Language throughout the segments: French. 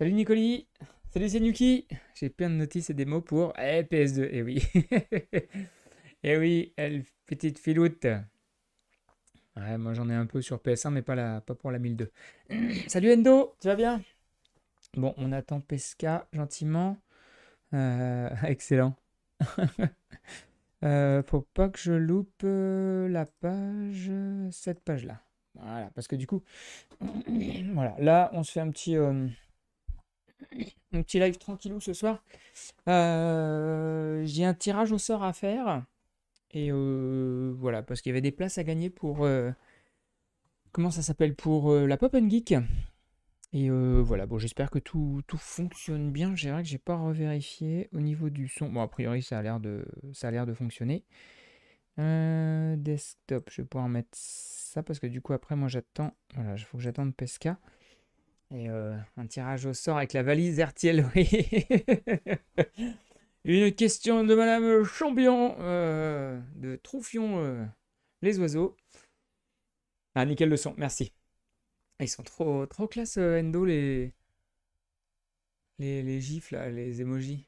Salut Nicoli Salut Nuki J'ai plein de notices et des mots pour eh, PS2, eh oui Eh oui, petite filoute moi j'en ai un peu sur PS1, mais pas, pour la 1002. Salut Endo, tu vas bien Bon, on attend Pesca gentiment. Euh, excellent. Euh, faut pas que je loupe euh, la page, cette page-là. Voilà, parce que du coup, voilà, là on se fait un petit... un petit live tranquillou ce soir. Euh, j'ai un tirage au sort à faire. Et euh, voilà, parce qu'il y avait des places à gagner pour. Euh, comment ça s'appelle Pour la Pop and Geek. Et voilà, bon, j'espère que tout, tout, fonctionne bien. J'ai vrai que j'ai pas revérifié au niveau du son. Bon, a priori, ça a l'air de, ça a l'air de fonctionner. desktop, je vais pouvoir mettre ça parce que du coup, après, moi, j'attends. Voilà, il faut que j'attende Pesca. Et euh, un tirage au sort avec la valise RTL, oui. Une question de Madame Chambion euh, de Troufion euh, les oiseaux. Ah, nickel le son, merci. Ils sont trop, trop classe, Endo, les, les, les gifs, les emojis.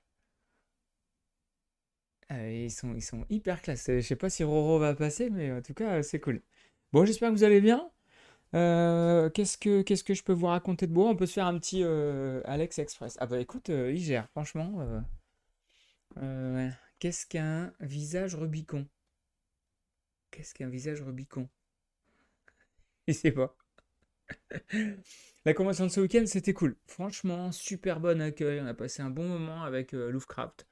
ils, sont, ils sont hyper classe. Je sais pas si Roro va passer, mais en tout cas, c'est cool. Bon, j'espère que vous allez bien. Euh, qu'est-ce que qu'est-ce que je peux vous raconter de beau On peut se faire un petit euh, Alex Express. Ah bah écoute, euh, il gère, franchement. Euh, qu'est-ce qu'un visage Rubicon Qu'est-ce qu'un visage Rubicon Il sait pas. La convention de ce week-end, c'était cool. Franchement, super bon accueil. On a passé un bon moment avec Lovecraft.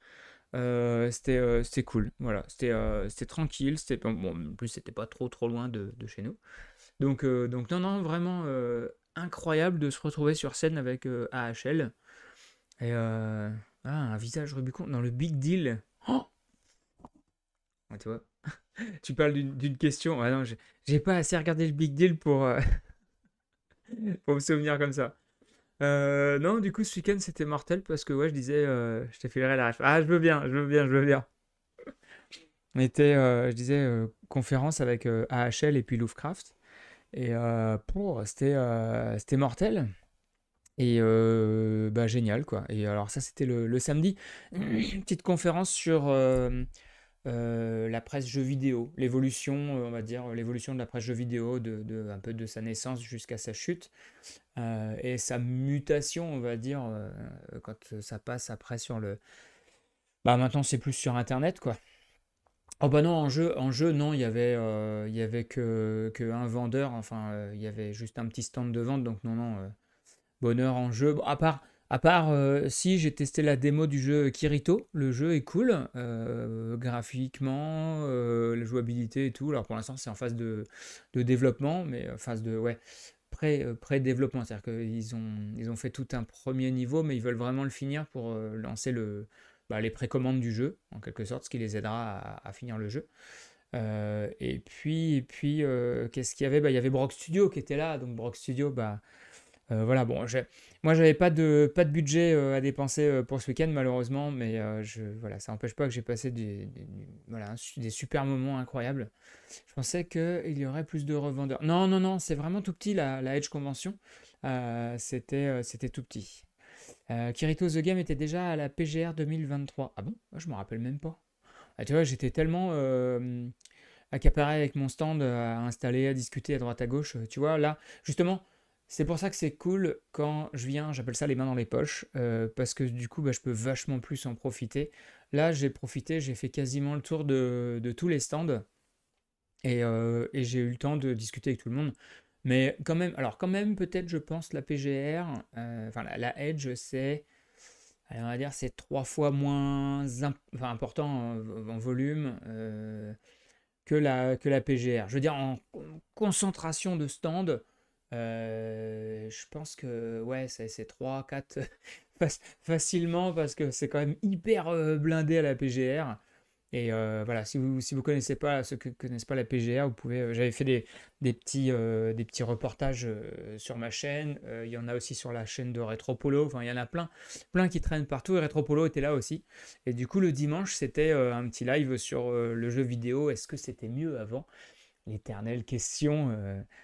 c'était cool voilà c'était c'était tranquille c'était bon en plus c'était pas trop trop loin de, de chez nous euh, donc, non, non, vraiment euh, incroyable de se retrouver sur scène avec euh, AHL. Et ah, un visage Rubicon dans le Big Deal. Oh tu vois tu parles d'une question. Ah non, j'ai pas assez regardé le Big Deal pour, pour me souvenir comme ça. non, du coup, ce week-end, c'était mortel parce que, ouais, je disais, je t'ai fait la ref. Ah, je veux bien, je veux bien, je veux bien. On était, je disais, conférence avec AHL et puis Lovecraft. Et pour, euh, c'était, euh, c'était mortel. Et euh, bah, génial, quoi. Et alors, ça, c'était le, le samedi. Une petite conférence sur la presse jeux vidéo, l'évolution, on va dire, l'évolution de la presse jeux vidéo, de, de un peu de sa naissance jusqu'à sa chute. et sa mutation, on va dire, quand ça passe après sur le. Bah, maintenant, c'est plus sur Internet, quoi. Oh bah non, en jeu, en jeu non, il y avait, euh, il y avait que, un vendeur, enfin euh, il y avait juste un petit stand de vente, donc non, non, euh, bonheur en jeu. à part, à part si j'ai testé la démo du jeu Kirito, le jeu est cool, graphiquement, la jouabilité et tout. Alors pour l'instant c'est en phase de, développement, mais phase de ouais, pré-développement, pré développement cest à dire qu'ils ont, ils ont fait tout un premier niveau, mais ils veulent vraiment le finir pour lancer le, bah, les précommandes du jeu, en quelque sorte, ce qui les aidera à, finir le jeu. Euh, et puis, et puis euh, qu'est-ce qu'il y avait bah, Il y avait Brock Studio qui était là. Donc, Brock Studio, bah, euh, voilà. Bon, moi, j'avais pas de, pas de budget à dépenser pour ce week-end, malheureusement. Mais je, voilà, ça n'empêche pas que j'ai passé des, voilà, des super moments incroyables. Je pensais qu'il y aurait plus de revendeurs. Non, non, non, c'est vraiment tout petit, la, la Edge Convention. c'était, c'était tout petit. Euh, Kirito The Game était déjà à la PGR 2023. Ah bon ah, Je me rappelle même pas. Ah, tu vois, j'étais tellement euh, accaparé avec mon stand à installer, à discuter à droite à gauche. Euh, tu vois, là, justement, c'est pour ça que c'est cool quand je viens, j'appelle ça les mains dans les poches, parce que du coup, bah, je peux vachement plus en profiter. Là, j'ai profité, j'ai fait quasiment le tour de, tous les stands et, et j'ai eu le temps de discuter avec tout le monde. Mais quand même, alors quand même, peut-être, je pense, la PGR, euh, enfin la, Edge, c'est, on va dire, c'est trois fois moins important en, volume euh, que, la, PGR. Je veux dire, en concentration de stand, euh, je pense que, ouais, c'est trois, quatre facilement parce que c'est quand même hyper blindé à la PGR. Et euh, voilà, si vous si vous connaissez pas ceux qui connaissent pas la PGR, vous pouvez. Euh, j'avais fait des, des petits euh, des petits reportages sur ma chaîne. Il y en a aussi sur la chaîne de Retropolo. Enfin, il y en a plein plein qui traînent partout. Et Retropolo était là aussi. Et du coup, le dimanche, c'était un petit live sur le jeu vidéo. Est-ce que c'était mieux avant L'éternelle question.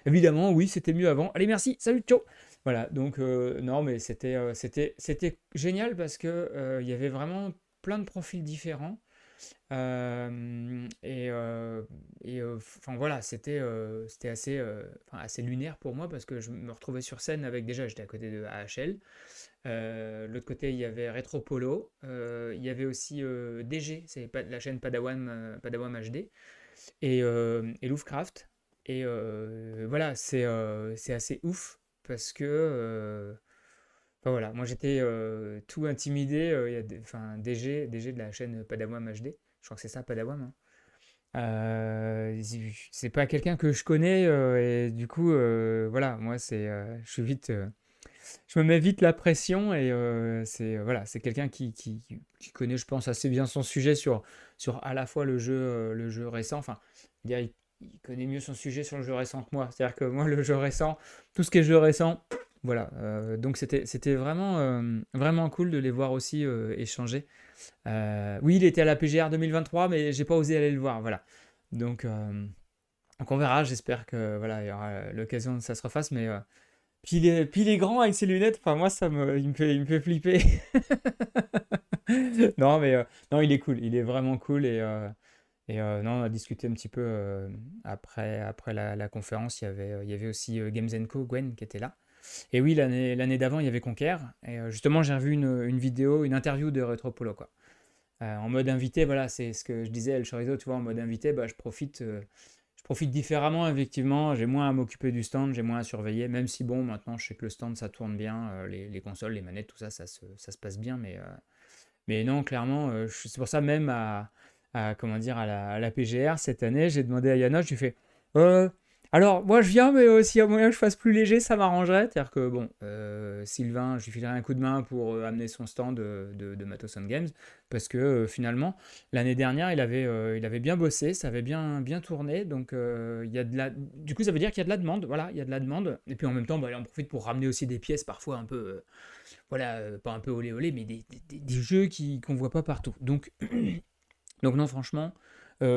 Évidemment, oui, c'était mieux avant. Allez, merci. Salut, ciao. Voilà. Donc non, mais c'était c'était c'était génial parce que il y avait vraiment plein de profils différents euh, et, euh, euh, enfin voilà, c'était c'était assez assez lunaire pour moi parce que je me retrouvais sur scène avec déjà j'étais à côté de AHL. L'autre côté il y avait Retropolo, il y avait aussi DG, c'est la chaîne Padawan Padawan HD et, et Lovecraft. Et voilà, c'est c'est assez ouf parce que voilà, moi j'étais euh, tout intimidé. Euh, il y a enfin, DG, DG de la chaîne Padawam HD. Je crois que c'est ça, Padawam. Hein. Euh, c'est pas quelqu'un que je connais euh, et du coup voilà moi c'est je suis vite je me mets vite la pression et c'est voilà c'est quelqu'un qui, qui, qui, connaît je pense assez bien son sujet sur sur à la fois le jeu le jeu récent enfin il, connaît mieux son sujet sur le jeu récent que moi c'est à dire que moi le jeu récent tout ce qui est jeu récent voilà, euh, donc c'était vraiment, euh, vraiment cool de les voir aussi euh, échanger. oui, il était à la PGR 2023, mais j'ai pas osé aller le voir, voilà. Donc, on verra, j'espère que voilà, il y aura l'occasion que ça se refasse, mais puis il, est, grand avec ses lunettes, enfin moi ça me, il me fait, il me flipper. non mais non, il est cool, il est vraiment cool et, non, on a discuté un petit peu après, après la, conférence, il y avait, il y avait aussi Games Co, Gwen qui était là. Et oui, l'année d'avant, il y avait Conquer. Et euh, justement, j'ai revu une, vidéo, une interview de Retropolo. Quoi. Euh, en mode invité, voilà, c'est ce que je disais, El Chorizo, tu vois, en mode invité, bah, je profite. Euh, je profite différemment, effectivement. J'ai moins à m'occuper du stand, j'ai moins à surveiller. Même si, bon, maintenant, je sais que le stand, ça tourne bien. les, consoles, les manettes, tout ça, ça se, passe bien. Mais, mais non, clairement, c'est pour ça, même à, comment dire, à la, PGR cette année, j'ai demandé à Yano, je lui fais alors, moi, je viens, mais aussi s'il moyen que je fasse plus léger, ça m'arrangerait. C'est-à-dire que, bon, euh, Sylvain, je lui filerai un coup de main pour euh, amener son stand de, de, Games. Parce que, euh, finalement, l'année dernière, il avait, il avait bien bossé, ça avait bien, bien tourné. Donc, il y a de la... du coup, ça veut dire qu'il y a de la demande. Voilà, il y a de la demande. Et puis, en même temps, on bah, il en profite pour ramener aussi des pièces parfois un peu... voilà, pas un peu olé olé, mais des, jeux qu'on ne voit pas partout. Donc, donc non, franchement...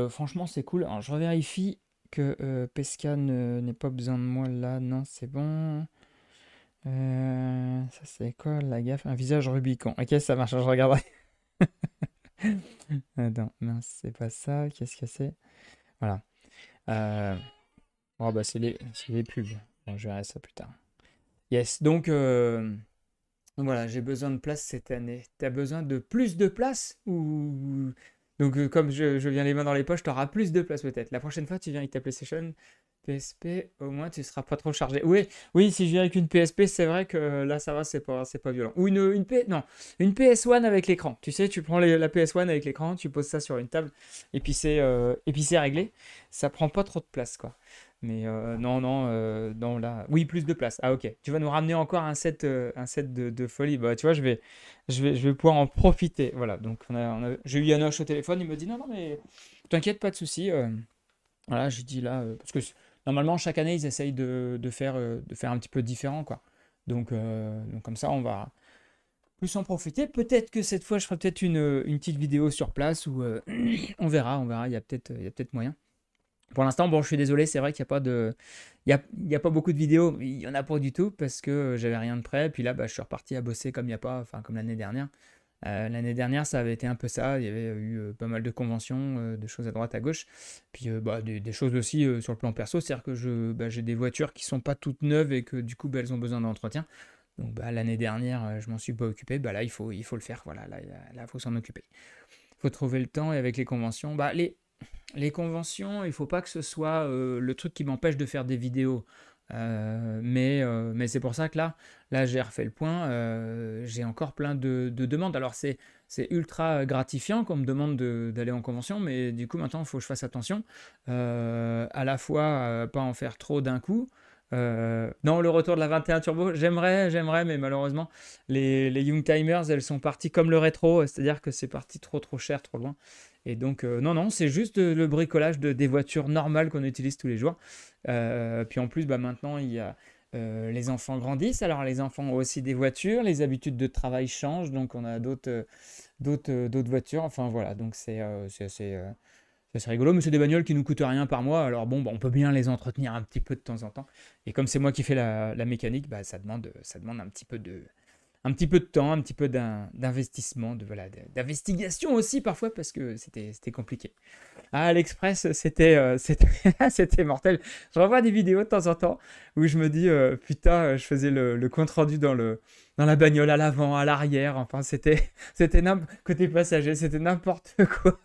franchement, c'est cool. Alors, je revérifie que euh, Pesca n'ait pas besoin de moi là. Non, c'est bon. Euh, ça, c'est quoi la gaffe Un visage Rubicon. Ok, ça marche, je regarderai. Non, non, c'est pas ça. Qu'est-ce que c'est Voilà. Euh, oh, bah, c'est les, les pubs. Bon, je verrai ça plus tard. Yes, donc. Voilà, j'ai besoin de place cette année. T'as besoin de plus de place ou donc, euh, comme je, viens les mains dans les poches, tu auras plus de place peut-être. La prochaine fois, tu viens avec ta PlayStation PSP, au moins tu seras pas trop chargé. Oui, oui, si je viens avec une PSP, c'est vrai que euh, là, ça va, c'est pas, pas violent. Ou une, une non, une PS1 avec l'écran. Tu sais, tu prends la PS1 avec l'écran, tu poses ça sur une table, et puis c'est, euh, et puis c'est réglé. Ça prend pas trop de place, quoi. Mais euh, non, non, euh, non, là. Oui, plus de place. Ah, ok. Tu vas nous ramener encore un set, euh, de, folie. Bah, tu vois, je vais, je vais, je vais pouvoir en profiter. Voilà. Donc, on a, j'ai eu Yanoche au téléphone. Il me dit non, non, mais t'inquiète, pas de souci. voilà, j'ai dit là. parce que normalement, chaque année, ils essayent de, faire, de faire un petit peu différent, quoi. Donc, donc comme ça, on va plus en profiter. Peut-être que cette fois, je ferai peut-être une, petite vidéo sur place où on verra, on verra. Il y a peut-être peut moyen. Pour l'instant, bon, je suis désolé, c'est vrai qu'il n'y a pas de, il y a, pas beaucoup de vidéos, il y en a pas du tout parce que euh, j'avais rien de prêt. Puis là, bah, je suis reparti à bosser comme il y a pas, enfin comme l'année dernière. Euh, l'année dernière, ça avait été un peu ça. Il y avait euh, eu pas mal de conventions, de choses à droite, à gauche. Puis bah, des, choses aussi sur le plan perso. C'est-à-dire que je, bah, j'ai des voitures qui sont pas toutes neuves et que du coup, bah, elles ont besoin d'entretien. Donc bah, l'année dernière, je m'en suis pas occupé. Bah, là, il faut, il faut le faire. Voilà, là, il faut s'en occuper. Il faut trouver le temps et avec les conventions. Bah, les, les conventions, il faut pas que ce soit euh, le truc qui m'empêche de faire des vidéos. Euh, euh, mais, c'est pour ça que là, là j'ai refait le point, j'ai encore plein de, demandes. Alors c'est ultra gratifiant qu'on me demande d'aller en convention, mais du coup maintenant il faut que je fasse attention, à la fois pas en faire trop d'un coup, non, le retour de la 21 Turbo, j'aimerais, j'aimerais, mais malheureusement, les, les, Young Timers, elles sont parties comme le rétro, c'est-à-dire que c'est parti trop, trop cher, trop loin. Et donc, euh, non, non, c'est juste euh, le bricolage de, des voitures normales qu'on utilise tous les jours. Euh, puis en plus, bah, maintenant, il y a, les enfants grandissent. Alors, les enfants ont aussi des voitures, les habitudes de travail changent, donc on a d'autres voitures. Enfin, voilà, donc c'est assez, rigolo, mais c'est des bagnoles qui nous coûtent rien par mois, alors bon, bah, on peut bien les entretenir un petit peu de temps en temps. Et comme c'est moi qui fais la, la mécanique, bah, ça, demande, ça demande un petit peu de, un petit peu de temps, un petit peu d'investissement, de voilà, d'investigation aussi parfois parce que c'était compliqué. Ah, l'Express, euh, c'était c'était mortel. Je revois des vidéos de temps en temps où je me dis euh, putain, euh, je faisais le, compte rendu dans le dans la bagnole à l'avant, à l'arrière. Enfin, c'était c'était côté passager, c'était n'importe quoi.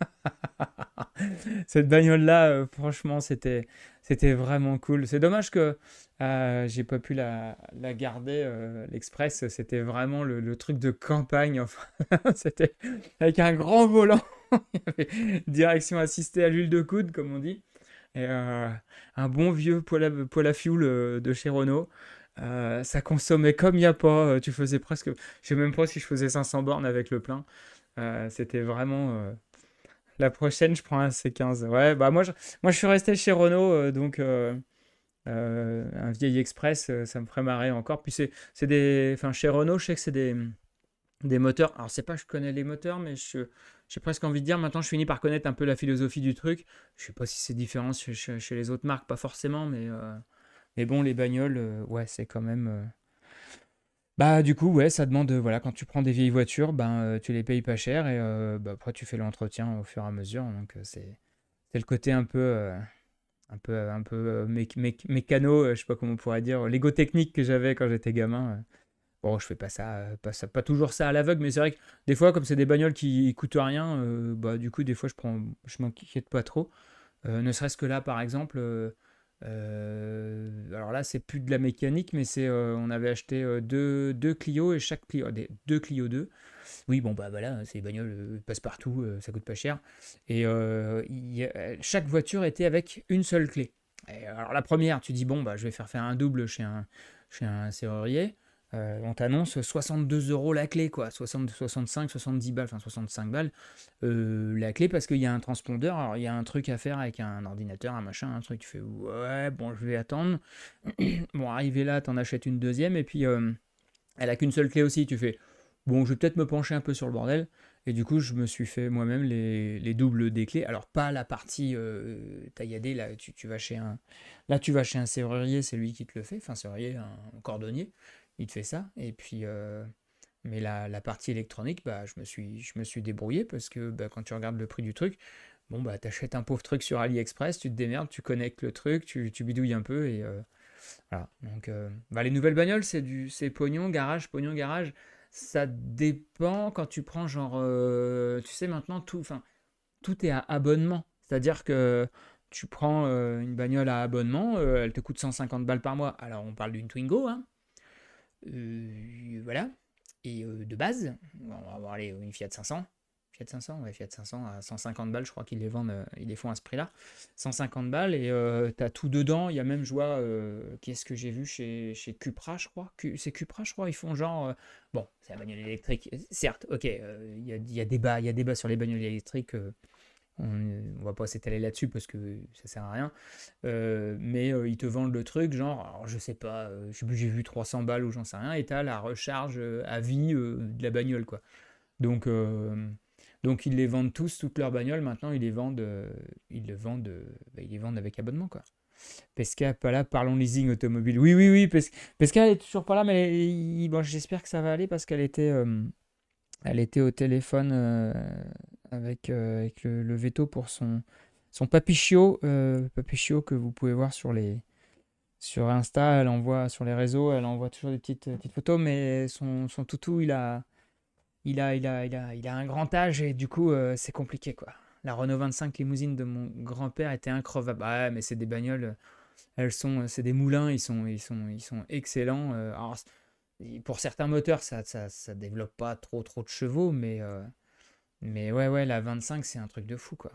Cette bagnole là, franchement, c'était c'était vraiment cool. C'est dommage que ah, j'ai pas pu la, garder. Euh, L'Express, c'était vraiment le, truc de campagne. Enfin, c'était avec un grand volant. direction assistée à l'huile de coude, comme on dit. Et euh, un bon vieux poêle à, fuel euh, de chez Renault. ça consommait comme il n'y a pas. Tu faisais presque. Je sais même pas si je faisais 500 bornes avec le plein. c'était vraiment. La prochaine, je prends un C15. Ouais, bah moi moi, je suis resté chez Renault, donc euh, un vieil express, euh, ça me ferait marrer encore. Puis c'est des. Enfin, chez Renault, je sais que c'est des, des moteurs. Alors, c'est pas je connais les moteurs, mais J'ai presque envie de dire, maintenant je finis par connaître un peu la philosophie du truc. Je sais pas si c'est différent chez, les autres marques, pas forcément, mais, euh, mais bon, les bagnoles, ouais, c'est quand même. Bah du coup ouais ça demande voilà quand tu prends des vieilles voitures ben tu les payes pas cher et bah, après tu fais l'entretien au fur et à mesure donc c'est le côté un peu un peu, un peu je euh, ne mécano, euh, je sais pas comment on pourrait dire, l'ego technique que j'avais quand j'étais gamin. Euh. Bon, je fais pas ça, pas ça, pas toujours ça à l'aveugle, mais c'est vrai que des fois, comme c'est des bagnoles qui coûtent rien, bah du coup, des fois, je prends, je m'inquiète pas trop. ne serait-ce que là, par exemple, euh, alors là, c'est plus de la mécanique, mais c'est euh, on avait acheté euh, deux, deux, Clio et chaque Clio, des, deux Clio 2. Oui, bon, bah voilà, c'est les bagnoles, passe partout, ça coûte pas cher. Et chaque voiture était avec une seule clé. alors la première, tu dis, bon, bah, je vais faire faire un double chez un, chez un serrurier. Euh, on t'annonce 62 euros la clé, quoi. 65, 70 balles, enfin 65 balles euh, la clé parce qu'il y a un transpondeur. Alors il y a un truc à faire avec un ordinateur, un machin, un truc. Tu fais ouais, bon, je vais attendre. bon, arrivé là, t'en achètes une deuxième et puis euh, elle a qu'une seule clé aussi. Tu fais bon, je vais peut-être me pencher un peu sur le bordel. Et du coup, je me suis fait moi-même les, doubles des clés. Alors, pas la partie tailladée, là tu, vas chez un, là, tu vas chez un serrurier, c'est lui qui te le fait, enfin, serrurier, un cordonnier il te fait ça. Et puis, euh, mais la, la, partie électronique, bah, je, me suis, je me suis débrouillé parce que bah, quand tu regardes le prix du truc, bon, bah, t'achètes un pauvre truc sur AliExpress, tu te démerdes, tu connectes le truc, tu, bidouilles un peu et euh, voilà. Donc, euh, bah, les nouvelles bagnoles, c'est du c'est pognon, garage, pognon, garage. Ça dépend quand tu prends genre, tu sais maintenant tout, enfin, tout est à abonnement. C'est-à-dire que tu prends une bagnole à abonnement, elle te coûte 150 balles par mois. Alors on parle d'une Twingo, hein, euh, voilà. Et euh, de base, on va avoir une Fiat 500. Fiat 500, ouais, Fiat 500 à 150 balles, je crois qu'ils les vendent, euh, ils les font à ce prix-là. 150 balles et euh, as tout dedans. Il y a même, je vois, qu'est-ce que j'ai vu chez, chez Cupra, je crois. C'est Cupra, je crois. Ils font genre, bon, c'est la bagnole électrique, certes, ok, il y a, y, a débat, il y a débat sur les bagnoles électriques. On ne va pas s'étaler là-dessus parce que ça sert à rien. Euh, mais euh, ils te vendent le truc, genre, alors, je sais pas, euh, plus j'ai vu 300 balles ou j'en sais rien, et t'as la recharge à vie de la bagnole, quoi. Donc, donc ils les vendent tous, toutes leurs bagnoles. Maintenant, ils les vendent, ils les vendent, bah, ils les vendent avec abonnement, quoi. Pesca, pas là, parlons leasing automobile. Oui, oui, oui, Pesca, elle est toujours pas là, mais j'espère que ça va aller parce qu'elle était, elle était au téléphone avec, euh, le, veto pour son, son Papichio, euh, Papichio que vous pouvez voir sur les, sur Insta, elle envoie sur les réseaux, elle envoie toujours des petites, euh, petites photos, mais son, son toutou, il a, il a, il a, il a, un grand âge et du coup, c'est compliqué quoi. La Renault 25 limousine de mon grand-père était increvable. Ah mais c'est des bagnoles, elles sont, c'est des moulins, ils sont, ils sont, ils sont excellents. pour certains moteurs, ça, ça, ça développe pas trop, trop de chevaux, mais mais ouais, ouais, la 25, c'est un truc de fou, quoi.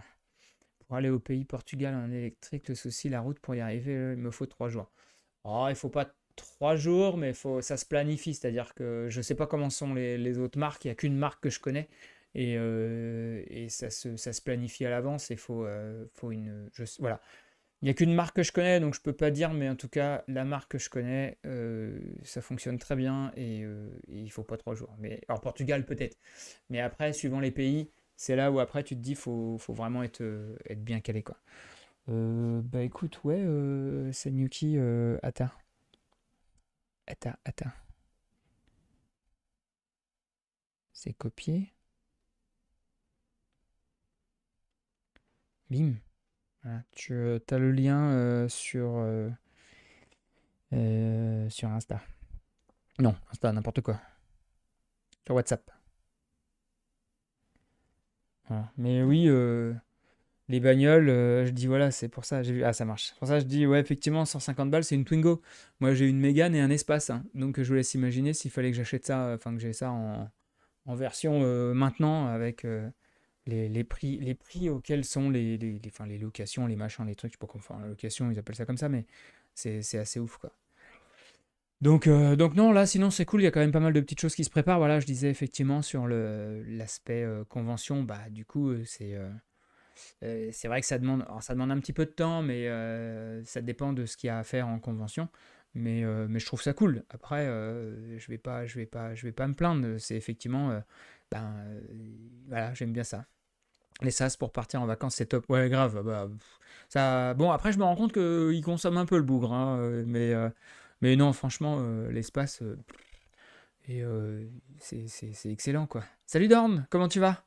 Pour aller au pays Portugal en électrique, le souci, la route, pour y arriver, euh, il me faut trois jours. Oh, il faut pas trois jours, mais faut, ça se planifie. C'est-à-dire que je ne sais pas comment sont les, autres marques. Il n'y a qu'une marque que je connais. Et, euh, et ça, se, ça, se, planifie à l'avance. Il faut, euh, faut une. Je, voilà. Il n'y a qu'une marque que je connais, donc je peux pas dire, mais en tout cas, la marque que je connais, euh, ça fonctionne très bien et, il euh, ne il faut pas trois jours. Mais En Portugal peut-être, mais après, suivant les pays, c'est là où après tu te dis, faut, faut vraiment être, euh, être bien calé quoi. bah écoute, ouais, c'est euh, Attends. Attends, Ata. C'est copié. Bim tu euh, as le lien euh, sur, euh, sur Insta. Non, Insta, n'importe quoi. Sur WhatsApp. Mais oui, les bagnoles, je dis voilà, c'est pour ça, j'ai vu, ah ça marche. Pour ça, je dis ouais, effectivement, 150 balles, c'est une Twingo. Moi, j'ai une Mégane et un espace. Hein. Donc, je vous laisse imaginer s'il fallait que j'achète ça, enfin que j'ai ça en, version maintenant avec les, prix, les prix auxquels sont les, les, enfin, les locations, les machins, les trucs, je sais pas comment, enfin, la location, ils appellent ça comme ça, mais c'est assez ouf, quoi. Donc, euh, donc non, là, sinon, c'est cool, il y a quand même pas mal de petites choses qui se préparent. Voilà, je disais effectivement sur l'aspect euh, convention, bah, du coup, euh, c'est... c'est vrai que ça demande, ça demande un petit peu de temps, mais ça dépend de ce qu'il y a à faire en convention. Mais, mais je trouve ça cool. Après, je vais pas, je vais pas, je vais pas me plaindre. C'est effectivement, ben voilà, j'aime bien ça. Les sas pour partir en vacances, c'est top. Ouais, grave. Bah, ça... Bon, après, je me rends compte qu'ils euh, consomment un peu le bougre. Hein, euh, mais, euh, mais non, franchement, l'espace. c'est excellent, quoi. Salut Dorn, comment tu vas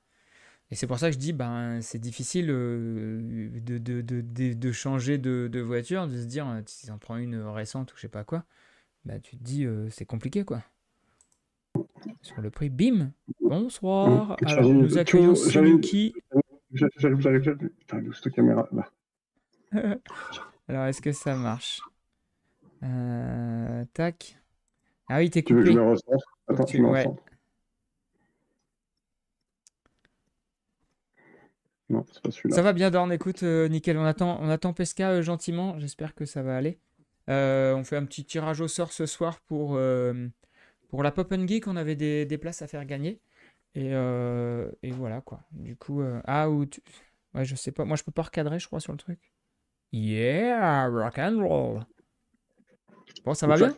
Et c'est pour ça que je dis, ben, c'est difficile de, de, changer de, voiture, de se dire, si on prends une récente ou je sais pas quoi, bah, tu te dis, c'est compliqué, quoi sur le prix. Bim Bonsoir Alors, nous accueillons J'arrive, j'arrive, j'arrive. Putain, où cette caméra Alors, est-ce que ça marche euh, Tac. Ah oui, t'es coupé. Tu que je me ressens Attends, Non, c'est pas celui-là. Ça va bien, Dorn. Écoute, euh, nickel. On attend, on attend Pesca euh, gentiment. J'espère que ça va aller. on fait un petit tirage au sort ce soir pour, pour la Pop and Geek. On avait des, des places à faire gagner. Et, euh, et voilà quoi. Du coup, euh, ah, ou tu... Ouais, je sais pas. Moi, je peux pas recadrer, je crois, sur le truc. Yeah, rock and roll. Bon, ça va bien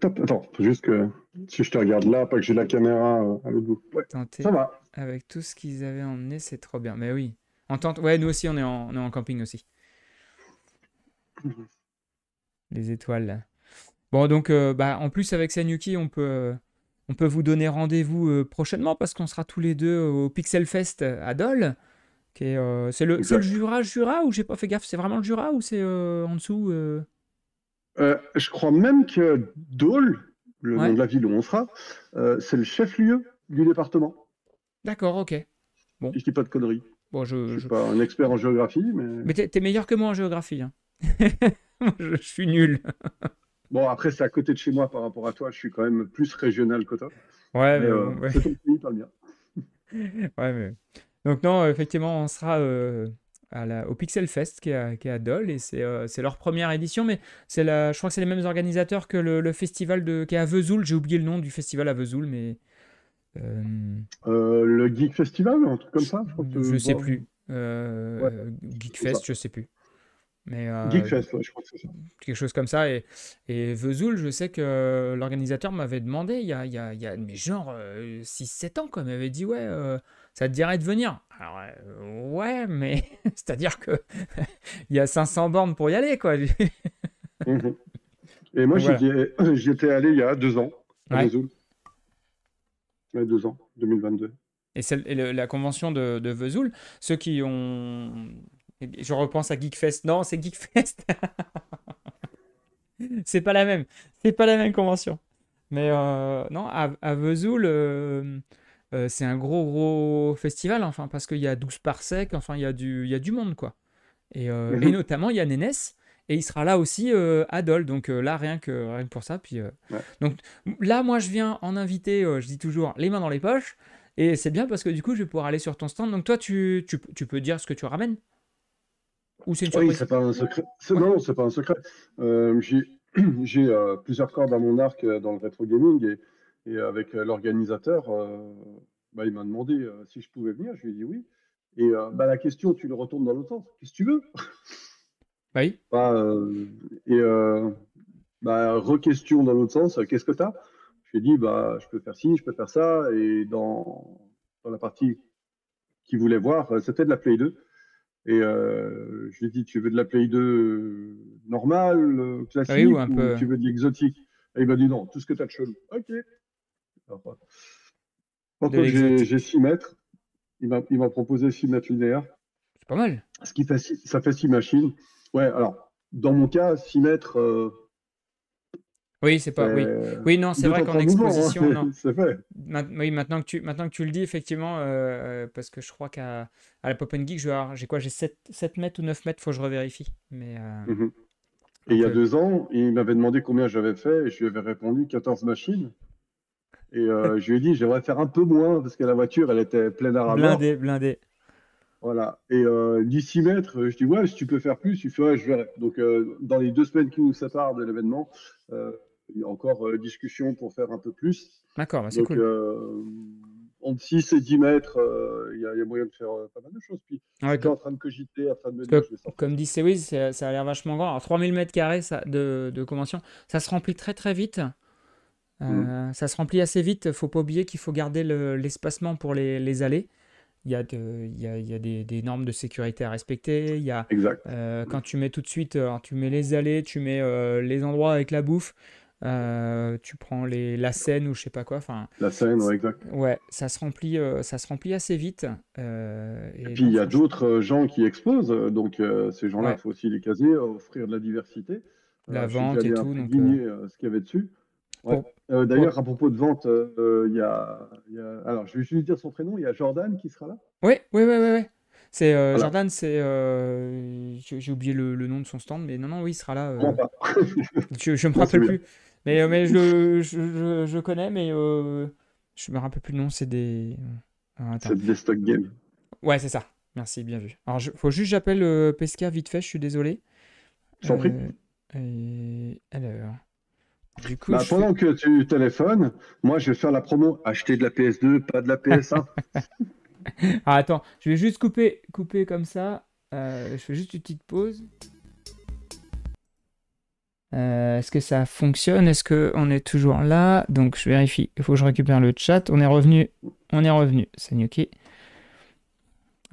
Top. Attends, juste que si je te regarde là, pas que j'ai la caméra euh, à l'autre bout. Ouais, ça va. Avec tout ce qu'ils avaient emmené, c'est trop bien. Mais oui. En tente... Ouais, nous aussi, on est en, on est en camping aussi. Mhm. Les étoiles Bon, donc, euh, bah, en plus, avec Sanyuki, on peut on peut vous donner rendez-vous euh, prochainement parce qu'on sera tous les deux au Pixel Fest euh, à Dole. Euh, c'est le, Jura, Jura ou j'ai pas fait gaffe, c'est vraiment le Jura ou c'est en dessous Je crois même que Dole, le nom de la ville où on sera, c'est le chef-lieu du département. D'accord, ok. Bon. Je dis pas de conneries. Bon, je, je suis pas un expert en géographie, mais. Mais t'es, es meilleur que moi en géographie. Hein. je, suis nul. Bon, après, c'est à côté de chez moi par rapport à toi. Je suis quand même plus régional que toi. Ouais, mais, euh, ton pays, bien. mais... Donc, non, effectivement, on sera. Euh, à la, au Pixel Fest qui est à, qui Dole et euh, c'est leur première édition mais c'est je crois que c'est les mêmes organisateurs que le, festival de qui est à Vesoul j'ai oublié le nom du festival à Vesoul mais le Geek Festival un truc comme ça je, crois sais plus Geek Fest je je sais plus euh, Geekfest, je crois que c'est ça. Quelque chose comme ça. Et, et Vesoul, je sais que l'organisateur m'avait demandé il y a, mais genre 6-7 euh, ans, quoi. Il m'avait dit, ouais, euh, ça te dirait de venir Alors, ouais, mais c'est-à-dire que il y a 500 bornes pour y aller, quoi. Mhm. Et moi, j'y étais allé il y a deux ans, à Vesoul. deux ans, 2022. Et, la convention de, de Vesoul, ceux qui ont eh je repense à Geekfest. Non, c'est Geekfest. c'est pas la même. C'est pas la même convention. Mais euh, non, à, Vesoul, euh, euh, c'est un gros, gros festival, enfin, parce qu'il y a 12 parsecs, enfin, il y, a du, il y a du monde, quoi. Et, mhm. notamment, il y a Nénès. Et il sera là aussi à Dole. Donc là, rien que, rien pour ça. Puis, Donc là, moi, je viens en invité. je dis toujours, les mains dans les poches. Et c'est bien parce que du coup, je vais pouvoir aller sur ton stand. Donc toi, tu, tu, tu peux dire ce que tu ramènes oui, c'est pas un secret. Non, c'est pas un secret. Euh, j'ai euh, plusieurs cordes à mon arc euh, dans le rétro gaming et, avec l'organisateur, bah, il m'a demandé si je pouvais venir. Je lui ai dit oui. Et bah, la question, tu le retournes dans l'autre sens. Qu'est-ce que tu veux bah Oui. et bah, re-question dans l'autre sens. Qu'est-ce que tu as Je lui ai dit bah, je peux faire ci, je peux faire ça. Et dans, dans la partie qu'il voulait voir, c'était de la Play 2. Et euh, je ai dit, tu veux de la Play 2 euh, normale, euh, ah classique, ou, tu veux de l'exotique Et il m'a dit non, tout ce que tu as de chelou. Ok. j'ai 6 mètres. Il m'a proposé 6 mètres linéaires. C'est pas mal. Ce qui ça fait 6 machines. Ouais, alors, dans mon cas, 6 mètres, euh, oui, c'est pas. Oui. Euh, oui, non, c'est vrai qu'en hein, exposition, non. oui, maintenant que tu maintenant que tu le dis, effectivement, euh, euh, parce que je crois qu'à à la Pop and Geek, j'ai quoi J'ai 7, 7, mètres ou 9 mètres, faut que je revérifie. Mais. Mhm. Et il y a deux ans, il m'avait demandé combien j'avais fait et je lui avais répondu 14 machines. Et je lui ai dit, j'aimerais faire un peu moins parce que la voiture, elle était pleine à Blindée, blindée. Voilà. Et euh, d'ici mètres, je dis, ouais, si tu peux faire plus, il faut je verrai. Donc, dans les deux semaines qui nous séparent de l'événement, y a encore euh, discussion pour faire un peu plus. D'accord, bah, c'est cool. Euh, entre 6 et 10 mètres, euh, il y, a moyen de faire pas mal de choses. Puis, ah en train de cogiter, en de Comme dit c'est ça, a l'air vachement grand. Alors, 3000 mètres carrés de, de convention, ça se remplit très très vite. Mm. ça se remplit assez vite. Faut pas oublier qu'il faut garder l'espacement pour les, allées. Il y a, il des, normes de sécurité à respecter. Il y exact. quand tu mets tout de suite, tu mets les allées, tu mets les endroits avec la bouffe, euh, tu prends les, la scène ou je sais pas quoi. Enfin, la scène ouais, exact. ça se remplit, euh, ça se remplit assez vite. Euh, et, puis il y a d'autres gens qui exposent, donc ces gens-là, il faut aussi les caser, offrir de la diversité. La vente et tout. Donc, ce qu'il y avait dessus. D'ailleurs, à propos de vente, il y, a, Alors, je vais juste dire son prénom, il y a Jordan qui sera là. Oui, oui, oui, oui. Ouais. C'est euh, Jordan, c'est. Euh, j'ai oublié le, nom de son stand, mais non, non, oui, il sera là. Euh. Bah. je, je me rappelle plus. Mais, mais je, le, je, je, connais, mais je me rappelle plus le nom. C'est des. des stock games. Ouais, c'est ça. Merci, bien vu. Alors, faut juste j'appelle Pesca vite fait, je suis désolé. Sans Alors. Du bah, pendant que tu téléphones, moi je vais faire la promo acheter de la PS2, pas de la PS1. ah, attends, je vais juste couper, couper comme ça. Euh, je fais juste une petite pause. Euh, est-ce que ça fonctionne Est-ce qu'on est toujours là Donc je vérifie. Il faut que je récupère le chat. On est revenu. On est revenu. Sanyuki.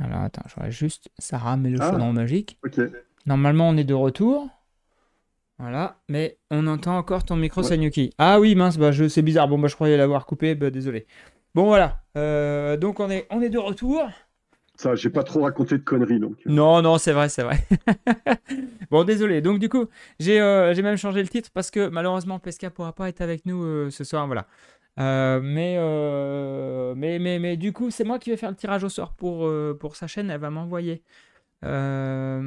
Alors attends, j'aurais juste Sarah mais le ah, chaudron magique. Normalement, on est de retour. Voilà, mais on entend encore ton micro, Sanyuki. Ah oui, mince, bah, c'est bizarre. Bon, bah, je croyais l'avoir coupé, bah, désolé. Bon, voilà. Euh, donc, on est, on est de retour. Ça, j'ai pas trop raconté de conneries, donc. Non, non, c'est vrai, c'est vrai. bon, désolé. Donc, du coup, euh, j'ai même changé le titre parce que malheureusement, Pesca pourra pas être avec nous euh, ce soir, voilà. mais, mais, mais, mais du coup, c'est moi qui vais faire le tirage au sort pour, pour sa chaîne. Elle va m'envoyer. ça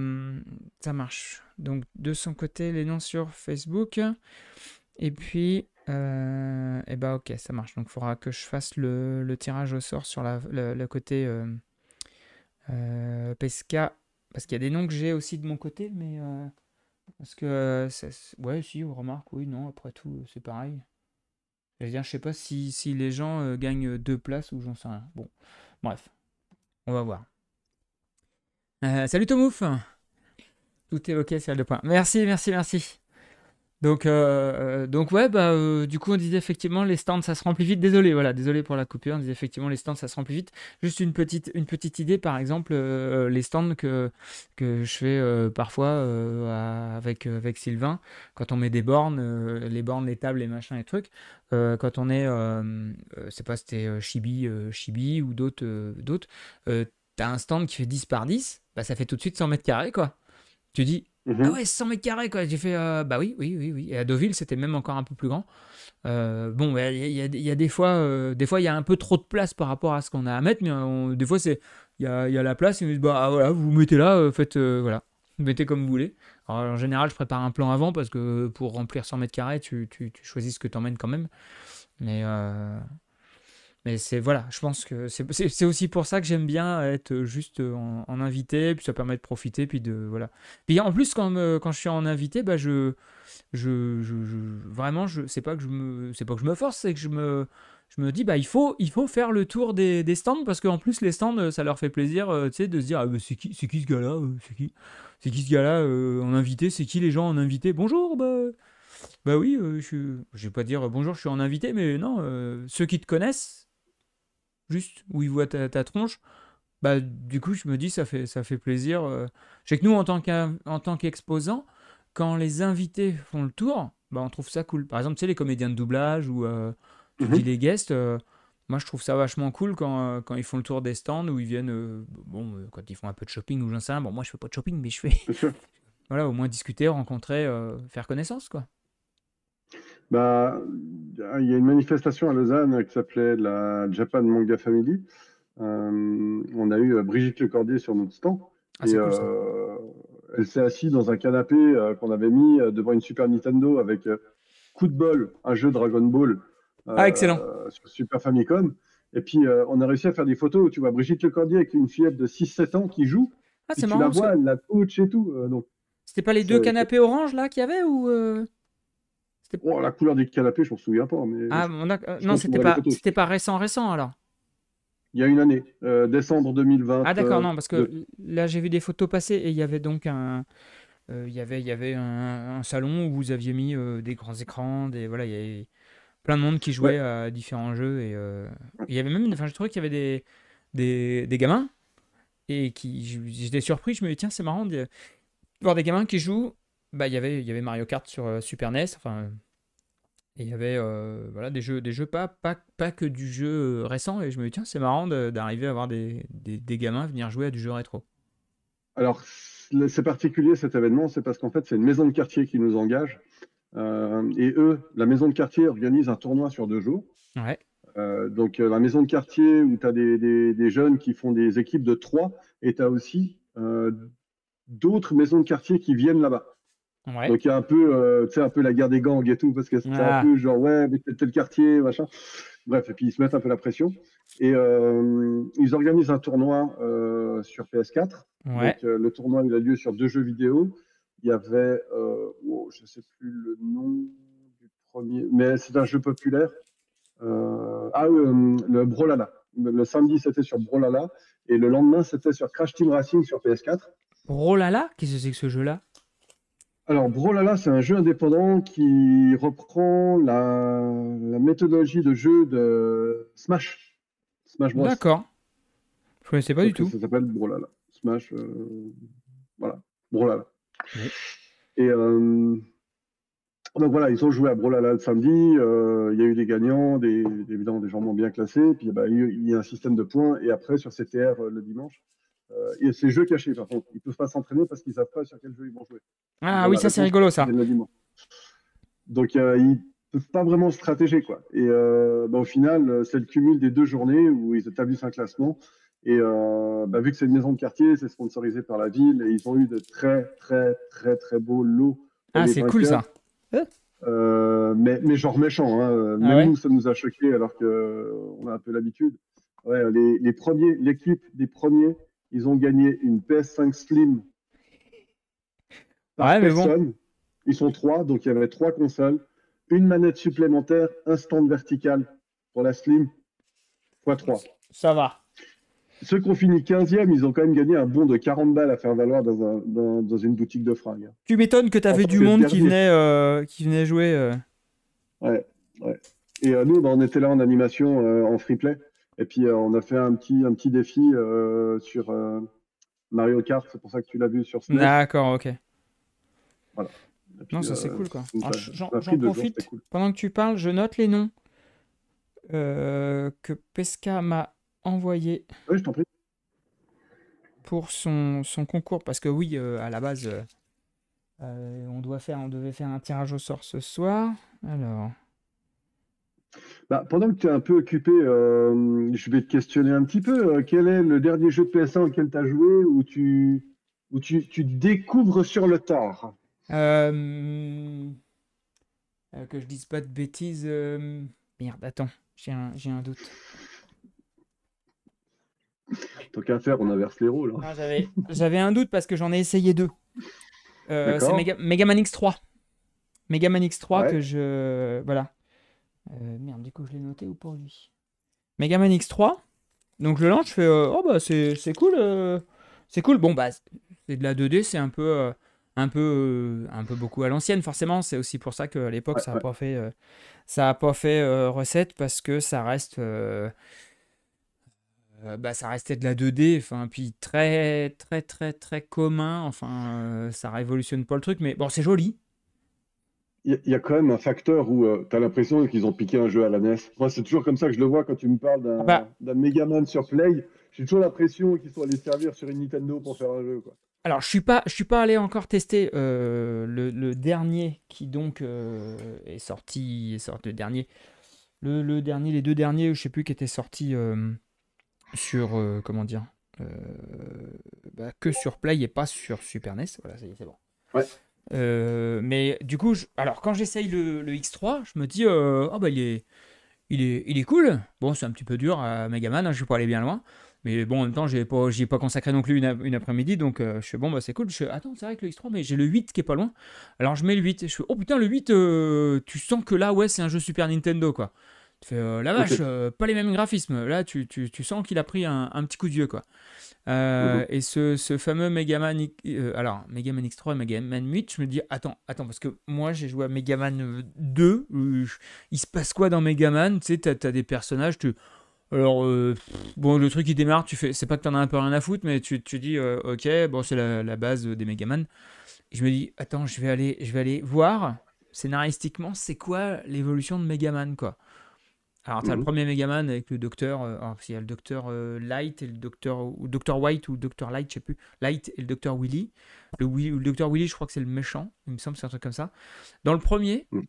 marche. Donc, de son côté, les noms sur Facebook. Et puis, euh, et bah ok, ça marche. Donc il faudra que je fasse le, tirage au sort sur le, côté euh, euh, Pesca. Parce qu'il y a des noms que j'ai aussi de mon côté, mais... parce que... Ça, ouais, si, on remarque, oui, non, après tout, c'est pareil. Je veux dire, je sais pas si, les gens gagnent deux places ou j'en sais rien. Bon, bref, on va voir. salut Tomouf Tout est ok, c'est le point. Merci, merci, merci. Donc, euh, euh, donc ouais, bah, euh, du coup, on disait effectivement les stands, ça se remplit vite. Désolé, voilà, désolé pour la coupure. On disait effectivement les stands, ça se remplit vite. Juste une petite, une petite idée, par exemple, les stands que, que je fais parfois avec, avec Sylvain, quand on met des bornes, les bornes, les tables, les machins, les trucs, quand on est, c'est pas, c'était Chibi, Chibi ou d'autres, d'autres, t'as un stand qui fait 10 par 10, bah, ça fait tout de suite 100 mètres carrés, quoi. Tu dis, ah mhm. ouais, 100 mètres carrés, quoi. J'ai fait, euh, bah oui, oui, oui, oui. Et à Deauville, c'était même encore un peu plus grand. Euh, bon, bah, il y, a des fois, euh, des fois, il y a un peu trop de place par rapport à ce qu'on a à mettre, mais des fois, c'est, il y a, y a, la place, ils me disent, bah ah, voilà, vous mettez là, faites, voilà, mettez comme vous voulez. Alors, en général, je prépare un plan avant parce que pour remplir 100 mètres carrés, tu, tu, tu choisis ce que tu emmènes quand même. Mais mais c'est voilà, je pense que c'est aussi pour ça que j'aime bien être juste en, invité, puis ça permet de profiter, puis de voilà. Puis en plus quand, je suis en invité, bah je, je, je, vraiment je c'est pas que je me c'est pas que je me force, c'est que je me je me dis bah il faut il faut faire le tour des, stands parce qu'en plus les stands ça leur fait plaisir euh, tu sais de se dire ah, bah, c'est qui c'est qui ce gars là euh, c'est qui c'est qui ce gars là euh, en invité c'est qui les gens en invité bonjour bah bah oui, je, vais pas dire bonjour, je suis en invité, mais non, ceux qui te connaissent, juste où ils voient ta, tronche, bah du coup je me dis ça fait ça fait plaisir. Euh. Je que nous en tant qu'exposants, tant quand les invités font le tour, bah on trouve ça cool. Par exemple, tu sais les comédiens de doublage ou euh, mhm. les guests. Euh, moi, je trouve ça vachement cool quand, quand, ils font le tour des stands où ils viennent, bon, quand ils font un peu de shopping ou j'en sais rien. Bon, moi, je fais pas de shopping, mais je fais. voilà, au moins discuter, rencontrer, faire connaissance, quoi bah, il y a une manifestation à Lausanne qui s'appelait la Japan Manga Family. Euh, on a eu euh, Brigitte Lecordier sur notre stand. Ah, et, euh, elle s'est assise dans un canapé qu'on avait mis devant une Super Nintendo avec coup de bol, un jeu Dragon Ball. ah, excellent. sur Super Famicom. Et puis, on a réussi à faire des photos. Tu vois, Brigitte Lecordier avec une fillette de 6-7 ans qui joue. Ah, c'est marrant. Tu la vois, elle la coach et tout. donc, C'était pas les deux canapés orange là qu'il y avait ou la couleur du canapé, je m'en souviens pas. Mais ah, non, c'était pas, c'était pas récent, récent alors. Il y a une année, euh, décembre 2020. Ah d'accord, euh, non, parce que là j'ai vu des photos passer et il y avait donc un, euh, il y avait, il y avait un, salon où vous aviez mis des grands écrans, des voilà, il y avait plein de monde qui jouait à différents jeux et il y avait même, enfin je trouvais qu'il y avait des, des, des, gamins et qui, j'étais surpris, je me dis tiens c'est marrant de voir des gamins qui jouent bah, y avait, il y avait Mario Kart sur euh, Super NES, enfin, euh, et il y avait euh, voilà, des jeux, des jeux pas, pas, que du jeu récent. Et je me dis, tiens, c'est marrant d'arriver à avoir des, gamins venir jouer à du jeu rétro. Alors, c'est particulier cet événement, c'est parce qu'en fait, c'est une maison de quartier qui nous engage. et eux, la maison de quartier organise un tournoi sur deux jours. donc, la maison de quartier où tu as des, des, jeunes qui font des équipes de trois, et tu as aussi d'autres maisons de quartier qui viennent là-bas. Donc il y a un peu, euh, un peu la guerre des gangs et tout, parce que c'est un ah. peu genre, ouais, mais tel, quartier, machin. Bref, et puis ils se mettent un peu la pression. Et euh, ils organisent un tournoi euh, sur PS4. Donc, le tournoi, il a lieu sur deux jeux vidéo. Il y avait, je ne sais plus le nom du premier, mais c'est un jeu populaire. ah le Brolala. Le samedi, c'était sur Brolala. Et le lendemain, c'était sur Crash Team Racing sur PS4. Brolala Qu'est-ce que c'est que ce jeu-là alors, Brolala, c'est un jeu indépendant qui reprend la, méthodologie de jeu de Smash. Smash D'accord. Je ne connaissais pas du tout. Ça s'appelle Brolala. Smash. Euh, voilà. Brolala. Et. Euh, donc voilà, ils ont joué à Brolala le samedi. Euh, il y a eu des gagnants, des, évidemment des gens bien classés. Puis bah, il y, y a un système de points. Et après, sur CTR le dimanche, euh, et c'est jeu caché, par contre. Ils ne peuvent pas s'entraîner parce qu'ils savent pas sur quel jeu ils vont jouer. Ah oui, ça c'est rigolo ça. Donc euh, ils ne peuvent pas vraiment stratégier quoi. Et euh, ben, au final, c'est le cumul des deux journées où ils établissent un classement. Et ben, vu que c'est une maison de quartier, c'est sponsorisé par la ville et ils ont eu de très, très, très, très beaux lots. Ah, c'est cool ça. mais, mais genre méchant. Hein. Ah Même nous, ça nous a choqué alors qu'on a un peu l'habitude. les, les, premiers, l'équipe des premiers ils ont gagné une PS5 Slim ouais, Mais bon. Ils sont trois, donc il y avait trois consoles. Une manette supplémentaire, un stand vertical pour la Slim, x 3. Ça va. Ceux qui ont fini 15e, ils ont quand même gagné un bon de 40 balles à faire valoir dans, une boutique de fringues. Tu m'étonnes que tu avais du monde qui venait, euh, qui venait jouer. Euh. Ouais, ouais. Et euh, nous, bah, on était là en animation en free play. Et puis, euh, on a fait un petit, un petit défi euh, sur euh, Mario Kart, c'est pour ça que tu l'as vu sur Snap. D'accord, ok. Voilà. non, ça c'est cool quoi. J'en profite, pendant que tu parles, je note les noms que Pesca m'a envoyé. Oui, je t'en pour son, son, concours parce que oui à la base on doit faire on devait faire un tirage au sort ce soir alors bah, pendant que tu es un peu occupé, euh, je vais te questionner un petit peu. Euh, quel est le dernier jeu de PS1 auquel tu as joué Ou tu, où tu, découvres sur le tard euh, Que je dise pas de bêtises. Merde, attends, j'ai un, doute. Tant qu'à faire, on inverse les rôles. Hein. j'avais, un doute parce que j'en ai essayé deux. c'est Mega, Man X3. Mega Man X3 que je. Voilà euh, merde, du coup, je l'ai noté ou pour lui Mega Man X3. Donc je le lance, je fais euh, oh bah c'est cool, euh, c'est cool. Bon bah c'est de la 2D, c'est un peu un peu un peu beaucoup à l'ancienne forcément. C'est aussi pour ça qu'à l'époque ça a pas fait ça a pas fait recette parce que ça reste bah, ça restait de la 2D, enfin, puis très, très, très, très commun. Enfin, ça révolutionne pas le truc, mais bon, c'est joli, il y, a quand même un facteur où euh, tu as l'impression qu'ils ont piqué un jeu à la NES. Moi, c'est toujours comme ça que je le vois quand tu me parles d'un ah bah. Mega Man sur Play. J'ai toujours l'impression qu'ils sont allés servir sur une Nintendo pour faire un jeu. Alors, je suis pas, suis pas allé encore tester euh, le, dernier qui donc euh, est sorti, le dernier, le, dernier, les deux derniers, je sais plus qui étaient sortis sur, comment dire, bah, que sur Play et pas sur Super NES. Voilà, c'est bon. Ouais. Euh, mais du coup, alors quand j'essaye le, X3, je me dis, euh, oh bah il est, il est, il est cool. Bon, c'est un petit peu dur à Megaman, hein, je vais pas aller bien loin. Mais bon, en même temps, j'ai pas, j'y ai pas consacré non plus une, après-midi, donc euh, je suis bon, bah c'est cool. Je suis, attends, c'est vrai que le X3, mais j'ai le 8 qui est pas loin. Alors je mets le 8, je fais, oh putain, le 8, tu sens que là, ouais, c'est un jeu Super Nintendo, quoi. Tu fais, la vache, pas les mêmes graphismes. Là, tu, tu, sens qu'il a pris un, un petit coup de vieux, quoi. Euh, mhm. Et ce, fameux Megaman, Man euh, alors Megaman X3 et Megaman 8, je me dis attends, attends, parce que moi j'ai joué à Megaman 2, euh, il se passe quoi dans Megaman Tu sais, t'as as des personnages, tu, alors bon, le truc qui démarre, tu fais, c'est pas que t'en as un peu rien à foutre, mais tu, tu dis ok, bon c'est la, base des Megaman. je me dis attends, je vais aller, je vais aller voir scénaristiquement c'est quoi l'évolution de Megaman quoi. Alors, tu as le mmh premier Megaman avec le docteur. Enfin, euh, alors, il y a le docteur euh, Light et le docteur, ou docteur White ou docteur Light, je sais plus. Light et le docteur Willy. Le, le docteur Willy, je crois que c'est le méchant. Il me semble, c'est un truc comme ça. Dans le premier, mmh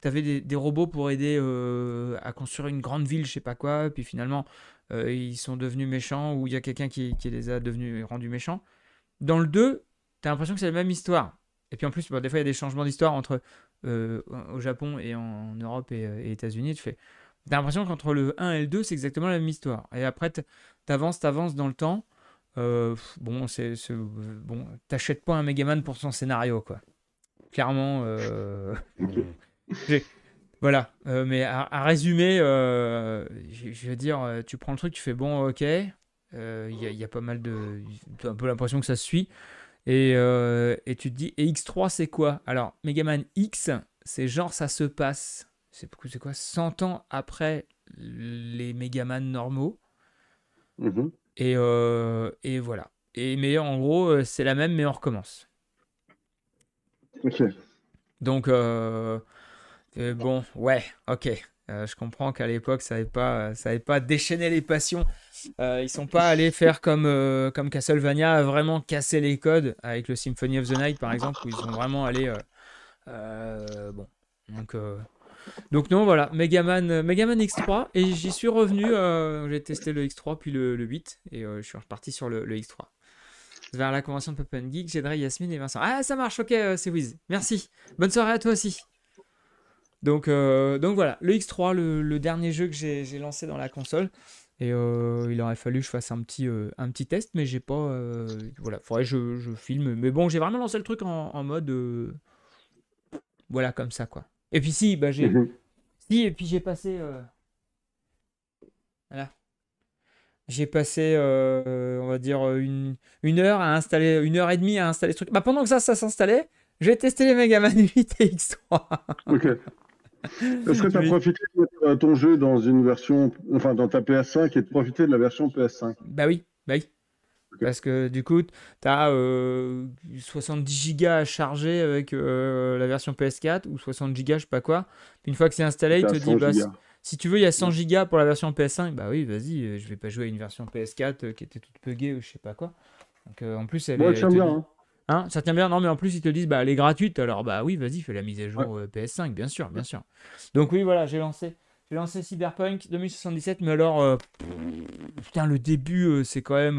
tu avais des, robots pour aider euh, à construire une grande ville, je sais pas quoi. Puis finalement, ils sont devenus méchants ou il y a quelqu'un qui, les a devenus rendus méchants. Dans le 2, tu as l'impression que c'est la même histoire. Et puis en plus, des fois, il y a des changements d'histoire entre euh, au Japon et en, Europe et, aux euh, États-Unis, tu fais. T'as l'impression qu'entre le 1 et le 2, c'est exactement la même histoire. Et après, t'avances, avances dans le temps. Euh, bon, c'est bon, t'achètes pas un Megaman pour son scénario, quoi. Clairement, voilà. mais à, résumer, je veux dire, tu prends le truc, tu fais bon, ok. Il y, a pas mal de, as un peu l'impression que ça se suit. Et, euh, et tu te dis, et X3 c'est quoi Alors, Megaman X, c'est genre ça se passe, c'est quoi 100 ans après les Megaman normaux. Mhm. Et, euh, et, voilà. Et, mais en gros, euh, c'est la même, mais on recommence. Ok. Donc, bon, ouais, ok. Euh, je comprends qu'à l'époque, ça n'avait pas, ça pas déchaîné les passions. Euh, ils sont pas allés faire comme, euh, comme Castlevania, vraiment casser les codes avec le Symphony of the Night, par exemple, où ils sont vraiment allés. Euh, bon, donc. Donc non, voilà, Megaman, Megaman X3, et j'y suis revenu, j'ai testé le X3 puis le, 8, et je suis reparti sur le, X3. Vers la convention de Pop Geek, j'aiderai Yasmine et Vincent. Ah ça marche, ok, c'est Wiz, merci. Bonne soirée à toi aussi. Donc, euh, donc voilà, le X3, le, dernier jeu que j'ai lancé dans la console. Et euh, il aurait fallu que je fasse un petit, euh, un petit test, mais j'ai pas. voilà, faudrait que je, filme. Mais bon, j'ai vraiment lancé le truc en, mode. voilà, comme ça, quoi. Et puis si, bah, j'ai. Mhm. si, et puis j'ai passé. Voilà. J'ai passé, on va dire, une, heure à installer, une heure et demie à installer ce truc. Bah pendant que ça, ça s'installait, j'ai testé les Mega Man 8 et X3. ok. Est-ce que tu as profité de euh, ton jeu dans une version, enfin dans ta PS5 et de profiter de la version PS5 Bah oui, bah oui. Parce que du coup, tu as 70 Go à charger avec euh, la version PS4 ou 60 Go, je sais pas quoi. Une fois que c'est installé, il te dit bah, si tu veux, il y a 100 Go pour la version PS5. Bah oui, vas-y, euh, je vais pas jouer à une version PS4 qui était toute buggée ou je sais pas quoi. en plus, elle est. Hein, ça tient bien. Non, mais en plus, ils te disent, bah, elle est gratuite. Alors, bah oui, vas-y, fais la mise à jour euh, PS5, bien sûr, bien sûr. Donc, oui, voilà, j'ai lancé. J'ai lancé Cyberpunk 2077, mais alors, euh, putain, le début, euh, c'est quand même.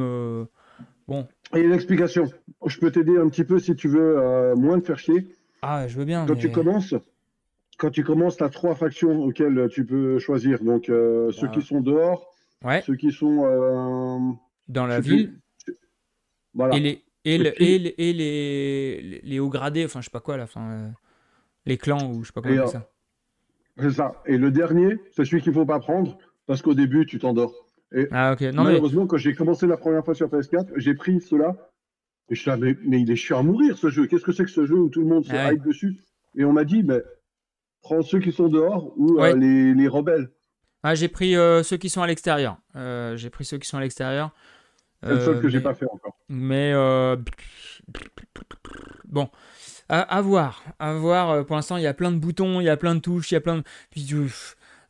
bon. Il y a une explication. Je peux t'aider un petit peu si tu veux moins te faire chier. Ah, je veux bien. Quand tu commences, quand tu commences, as trois factions auxquelles tu peux choisir. Donc, ceux qui ah. sont dehors, ouais. ceux qui sont. Dans la ville. Voilà. Et les, et, les, hauts gradés, enfin je sais pas quoi, là, euh, les clans ou je sais pas comment euh, ça. C'est ça. Et le dernier, c'est celui qu'il faut pas prendre parce qu'au début tu t'endors. ah, Non, malheureusement, quand j'ai commencé la première fois sur PS4, j'ai pris cela et je savais mais, il est chiant à mourir ce jeu. Qu'est-ce que c'est que ce jeu où tout le monde se ah, hype dessus Et on m'a dit, mais prends ceux qui sont dehors ou euh, les, rebelles. Ah, j'ai pris, pris ceux qui sont à l'extérieur. j'ai pris ceux qui sont à l'extérieur. C'est seul que j'ai euh, pas fait encore. Mais euh, bon. À, voir, à voir. Euh, pour l'instant, il y a plein de boutons, il y a plein de touches, il y a plein de.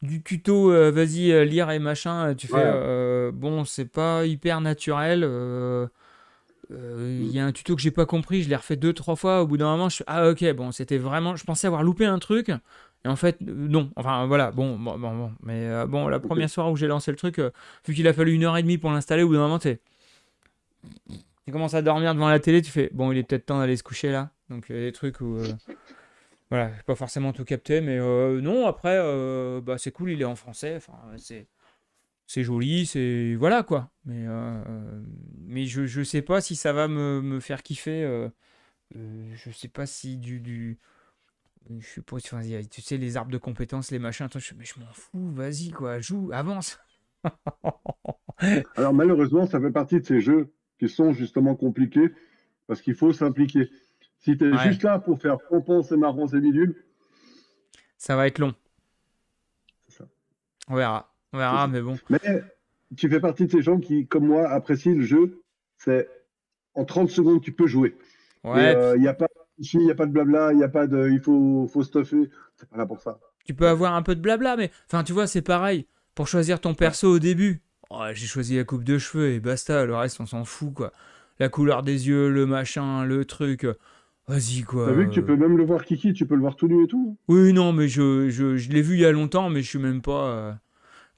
du, tuto, vas-y, lire et machin, tu fais. bon, c'est pas hyper naturel. Il y a un tuto que j'ai pas compris, je l'ai refait deux, trois fois. Au bout d'un moment, je suis. Ah, ok, bon, c'était vraiment. Je pensais avoir loupé un truc. Et en fait, non. Enfin, voilà, bon, bon, bon. Mais bon, la première soirée où j'ai lancé le truc, vu qu'il a fallu une heure et demie pour l'installer, au bout d'un moment, t'es. Tu commences à dormir devant la télé, tu fais bon, il est peut-être temps d'aller se coucher là. Donc il y a des trucs où. Euh, voilà, pas forcément tout capté, mais euh, non, après, euh, bah, c'est cool, il est en français, c'est. C'est joli, c'est. Voilà quoi. Mais, mais je, je sais pas si ça va me, me faire kiffer. je sais pas si du. du je suis pas, tu sais, les arbres de compétences, les machins, mais je m'en fous, vas-y, quoi, joue, avance. Alors malheureusement, ça fait partie de ces jeux qui sont justement compliqués parce qu'il faut s'impliquer. Si tu es juste là pour faire pompon, c'est marrant, c'est bidule. Ça va être long. On verra. On verra, mais bon. Mais tu fais partie de ces gens qui, comme moi, apprécient le jeu. C'est en 30 secondes, tu peux jouer. Ouais. Il euh, y a pas il a pas de blabla, il n'y a pas de. Il faut, faut stuffer. C'est pas là pour ça. Tu peux avoir un peu de blabla, mais. Enfin, tu vois, c'est pareil. Pour choisir ton perso au début, Oh, j'ai choisi la coupe de cheveux et basta, le reste on s'en fout quoi. La couleur des yeux, le machin, le truc. Euh, vas-y quoi. T'as vu que tu euh. peux même le voir Kiki, tu peux le voir tout nu et tout hein. Oui, non, mais je, je, l'ai vu il y a longtemps, mais je suis même pas. Euh.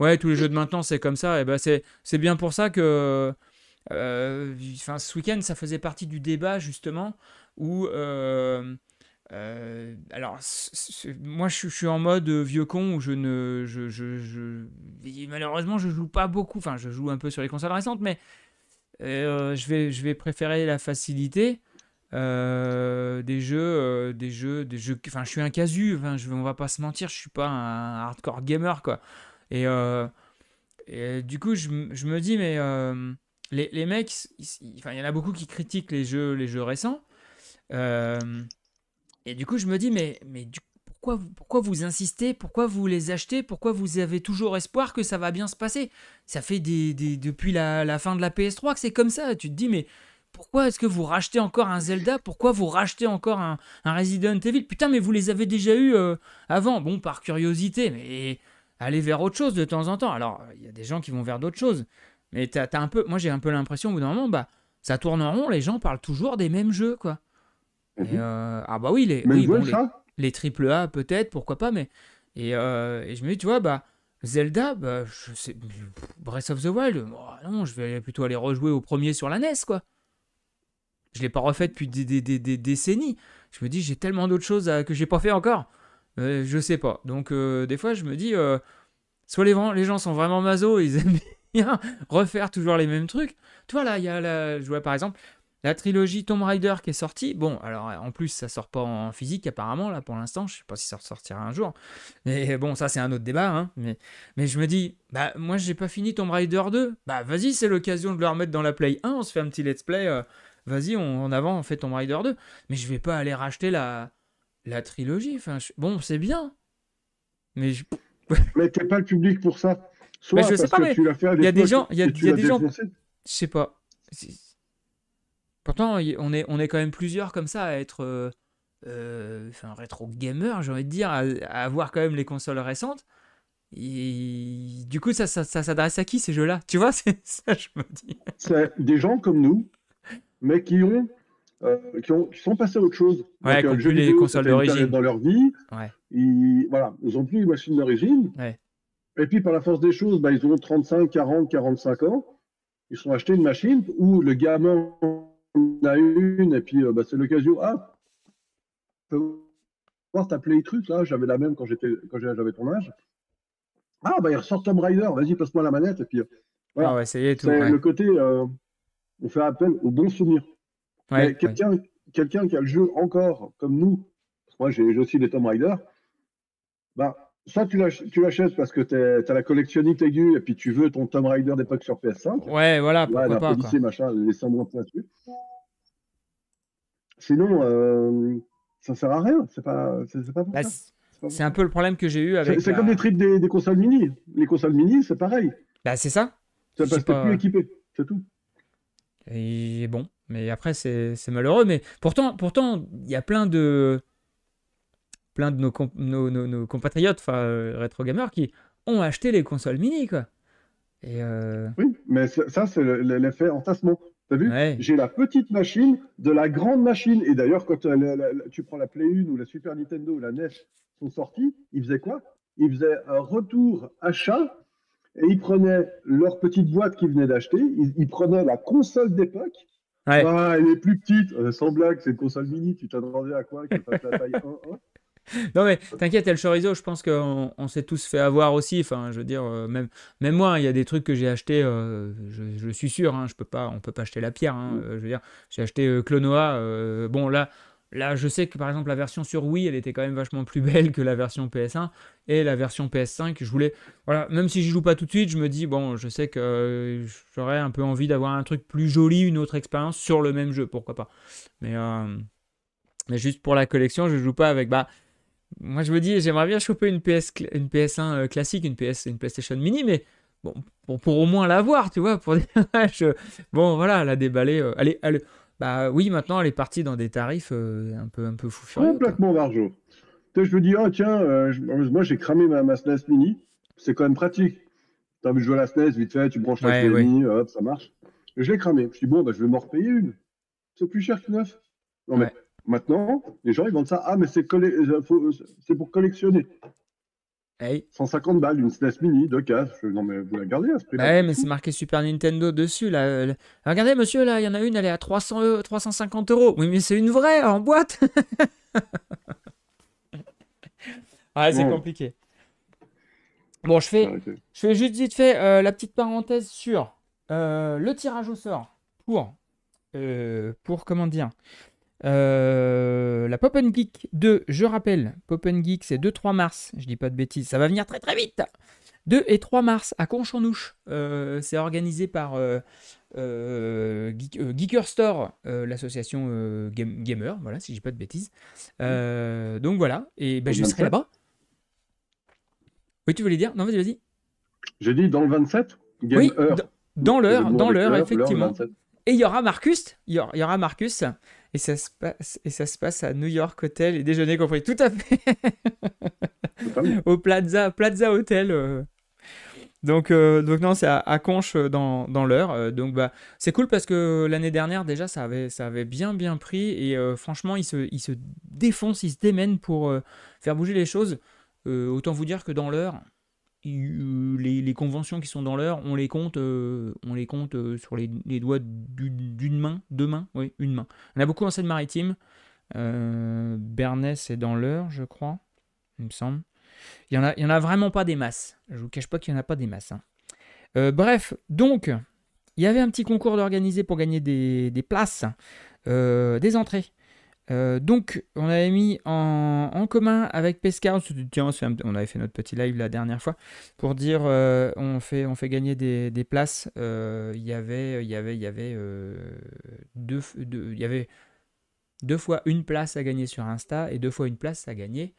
Ouais, tous les jeux de maintenant c'est comme ça, et ben c'est, c'est bien pour ça que. Enfin, ce week-end ça faisait partie du débat justement où. Euh, alors, moi, je, suis en mode euh, vieux con où je ne. Je, je, malheureusement, je joue pas beaucoup. Enfin, je joue un peu sur les consoles récentes, mais euh, je, vais, je vais préférer la facilité. des jeux, des jeux, des jeux. Enfin, je suis un casu. Enfin, on va pas se mentir, je suis pas un hardcore gamer, quoi. Et, du coup, je, me dis, mais les, les, mecs, il, y en a beaucoup qui critiquent les jeux, les jeux récents. Euh, et du coup, je me dis, mais, mais du, pourquoi, pourquoi vous insistez Pourquoi vous les achetez Pourquoi vous avez toujours espoir que ça va bien se passer Ça fait des, depuis la, fin de la PS3 que c'est comme ça. Tu te dis, mais pourquoi est-ce que vous rachetez encore un Zelda Pourquoi vous rachetez encore un, Resident Evil Putain, mais vous les avez déjà eu euh, avant. Bon, par curiosité, mais allez vers autre chose de temps en temps. Alors, il y a des gens qui vont vers d'autres choses. Mais un peu, moi j'ai un peu l'impression au bout d'un moment, bah, ça tourne en rond, les gens parlent toujours des mêmes jeux, quoi. Mhm. Euh, ah bah oui, les, les, triple A peut-être, pourquoi pas, mais... Et, euh, et, je me dis, tu vois, bah... Zelda, bah, je sais, Breath of the Wild, oh, non, je vais plutôt aller rejouer au premier sur la NES, quoi. Je l'ai pas refait depuis des, des, des, décennies. Je me dis, j'ai tellement d'autres choses que que j'ai pas fait encore. Euh, je sais pas. Donc, euh, des fois, je me dis, soit les, les, gens sont vraiment maso, ils aiment bien refaire toujours les mêmes trucs. Tu vois, là, il y a je vois par exemple la trilogie Tomb Raider qui est sortie, bon, alors en plus ça sort pas en physique apparemment là pour l'instant, je sais pas si ça ressortira un jour, mais bon ça c'est un autre débat, hein, mais, mais je me dis, bah moi j'ai pas fini Tomb Raider 2, bah vas-y c'est l'occasion de le remettre dans la Play 1, on se fait un petit let's play, euh, vas-y on, en avant on fait Tomb Raider 2, mais je vais pas aller racheter la, la trilogie, enfin bon c'est bien, mais je... mais t'es pas le public pour ça, soit y a des gens, il des gens, je sais pas. Pourtant, on est, on est quand même plusieurs comme ça à être euh, euh rétro gamer, j'ai envie de dire, à, avoir quand même les consoles récentes. Et du coup, ça, ça, s'adresse à qui ces jeux-là Tu vois, c'est ça, je me dis. C'est des gens comme nous, mais qui ont, euh, qui ont, sont passés à autre chose. Ouais, Donc, les consoles d'origine dans leur vie. Ouais. Ils, voilà, ils ont plus les machines d'origine. Ouais. Et puis, par la force des choses, bah, ils ont 35, 40, 45 ans. Ils sont achetés une machine où le gamin on a une, et puis euh, bah, c'est l'occasion. Ah, je peux voir ta play truc là, j'avais la même quand j'avais ton âge. Ah bah il ressort Tom Rider, vas-y passe-moi la manette et puis euh, voilà. Ah ouais, le côté euh, on fait appel au bon souvenirs. quelqu'un quelqu'un qui a le jeu encore comme nous, moi j'ai aussi des Tom Rider, bah ça, tu l'achètes parce que tu as la collectionnite aiguë et puis tu veux ton Tomb Raider d'époque sur PS5. Ouais, voilà, pourquoi Là, pas. machin, les 100 là-dessus. Sinon, euh, ça sert à rien. C'est pas, c'est C'est bah, un peu le problème que j'ai eu avec. C'est comme les tripes des, consoles mini. Les consoles mini, c'est pareil. Bah, c'est ça. C'est parce que pas... plus équipé, c'est tout. Et bon, mais après, c'est malheureux. Mais pourtant, pourtant, il y a plein de plein de nos, nos, compatriotes, enfin, euh, rétro gamers, qui ont acheté les consoles mini, quoi. Et euh, Oui, mais ça, c'est l'effet entassement. T'as vu J'ai la petite machine de la grande machine. Et d'ailleurs, quand euh, tu prends la Play 1 ou la Super Nintendo ou la NES sont sorties, ils faisaient quoi Ils faisaient un retour achat et ils prenaient leur petite boîte qu'ils venaient d'acheter, ils, prenaient la console d'époque. Ouais. Ah, elle est plus petite, sans blague, c'est une console mini, tu t'attendais à quoi la taille 1 non mais t'inquiète, El Chorizo, je pense qu'on on, s'est tous fait avoir aussi. Enfin, je veux dire, euh, même, même moi, hein, il y a des trucs que j'ai achetés, euh, je, suis sûr, hein, je peux pas, on peut pas acheter la pierre. Hein, mm. euh, je veux dire, j'ai acheté Clonoa. bon là, là, je sais que par exemple la version sur Wii, elle était quand même vachement plus belle que la version PS1 et la version PS5. Je voulais, voilà, même si je joue pas tout de suite, je me dis bon, je sais que j'aurais un peu envie d'avoir un truc plus joli, une autre expérience sur le même jeu, pourquoi pas. Mais mais juste pour la collection, je joue pas avec. Bah, moi, je me dis, j'aimerais bien choper une, PS, une PS1 euh, classique, une, PS, une PlayStation Mini, mais bon, pour, au moins l'avoir, tu vois, pour dire, euh, bon, voilà, la déballer, allez, euh, allez, bah oui, maintenant, elle est partie dans des tarifs un peu, un peu fou Complètement Je me dis, oh, tiens, moi, j'ai cramé ma, SNES e Mini, c'est quand même pratique. T'as envie jouer à la SNES, e vite fait, tu branches la e Mini, hop, ça marche. je l'ai cramé. Je me dis, bon, bah, je vais m'en repayer une. C'est plus cher que neuf. Non, mais Maintenant, les gens, ils vendent ça. Ah, mais c'est euh, pour collectionner. 150 balles, une SNES Mini, deux cases. Non, mais vous la gardez à ce prix-là. ouais, mais c'est marqué Super Nintendo dessus. Là. Euh, regardez, monsieur, là, il y en a une, elle est à 300 350 euh, euros. Oui, mais c'est une vraie, en boîte. ouais, c'est compliqué. Bon, je fais, je fais juste vite fait la petite parenthèse sur le tirage au sort pour, pour comment dire, euh, la Pop Geek 2, je rappelle, Pop Geek c'est 2-3 mars, je dis pas de bêtises, ça va venir très très vite 2 et 3 mars à Conchonouche, euh, c'est organisé par euh, Geeker Store, l'association Gamer, voilà, si je dis pas de bêtises. donc voilà, et ben, je serai là-bas. Oui, tu voulais dire Non, vas-y, vas-y. J'ai dit dans le 27 Oui, dans l'heure, dans l'heure, effectivement. et il y aura Marcus, il y y aura Marcus. Et ça se passe, et ça se passe à New York Hotel et déjeuner compris. Tout à fait. Au Plaza, Plaza Hotel. Euh. Donc, euh, donc non, c'est à, Conche euh, dans, l'heure. donc bah, c'est cool parce que l'année dernière déjà ça avait, ça avait bien bien pris et franchement ils se, se défoncent, ils se démènent pour faire bouger les choses. autant vous dire que dans l'heure, euh, les, conventions qui sont dans l'heure, on les compte, euh, on les compte euh, sur les, doigts d'une main, deux mains, oui, une main. On a beaucoup en Seine-Maritime. Bernès est dans l'heure, je crois, il me semble. Il y en a, en a vraiment pas des masses. Je vous cache pas qu'il y en a pas des masses. Hein. bref, donc il y avait un petit concours d'organiser pour gagner des places, des entrées euh, donc, on avait mis en, commun avec Pescar, on, on avait fait notre petit live la dernière fois, pour dire euh, on, fait, on fait gagner des, places. Euh, il y avait, y avait, y avait, deux, y avait deux fois une place à gagner sur Insta et deux fois une place à gagner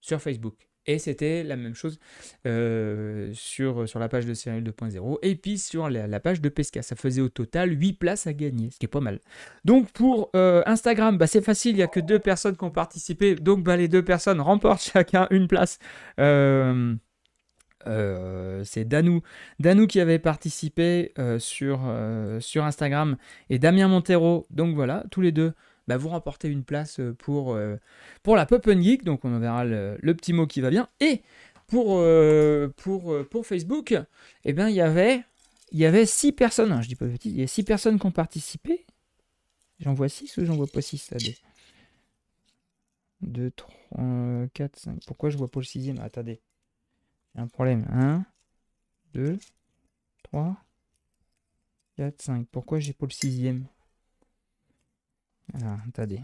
sur Facebook. Et c'était la même chose euh, sur, sur la page de Cyril 2.0 et puis sur la, page de Pesca. Ça faisait au total 8 places à gagner, ce qui est pas mal. Donc pour euh, Instagram, bah, c'est facile, il n'y a que deux personnes qui ont participé. Donc bah, les deux personnes remportent chacun une place. Euh, c'est Danou. qui avait participé sur, sur Instagram et Damien Montero. Donc voilà, tous les deux bah, vous remportez une place euh, pour, euh, pour la Pop Geek. Donc on en verra le, petit mot qui va bien. Et pour, euh, pour, pour Facebook, eh ben, il y avait. y avait 6 personnes, je dis pas petit, il y a 6 personnes qui ont participé. J'en vois 6 ou j'en vois pas 6 2, 3, 4, 5. Pourquoi je vois pas le sixième Attendez. Il y a un problème. 1, 2, 3, 4, 5. Pourquoi j'ai pas le sixième ah, attendez.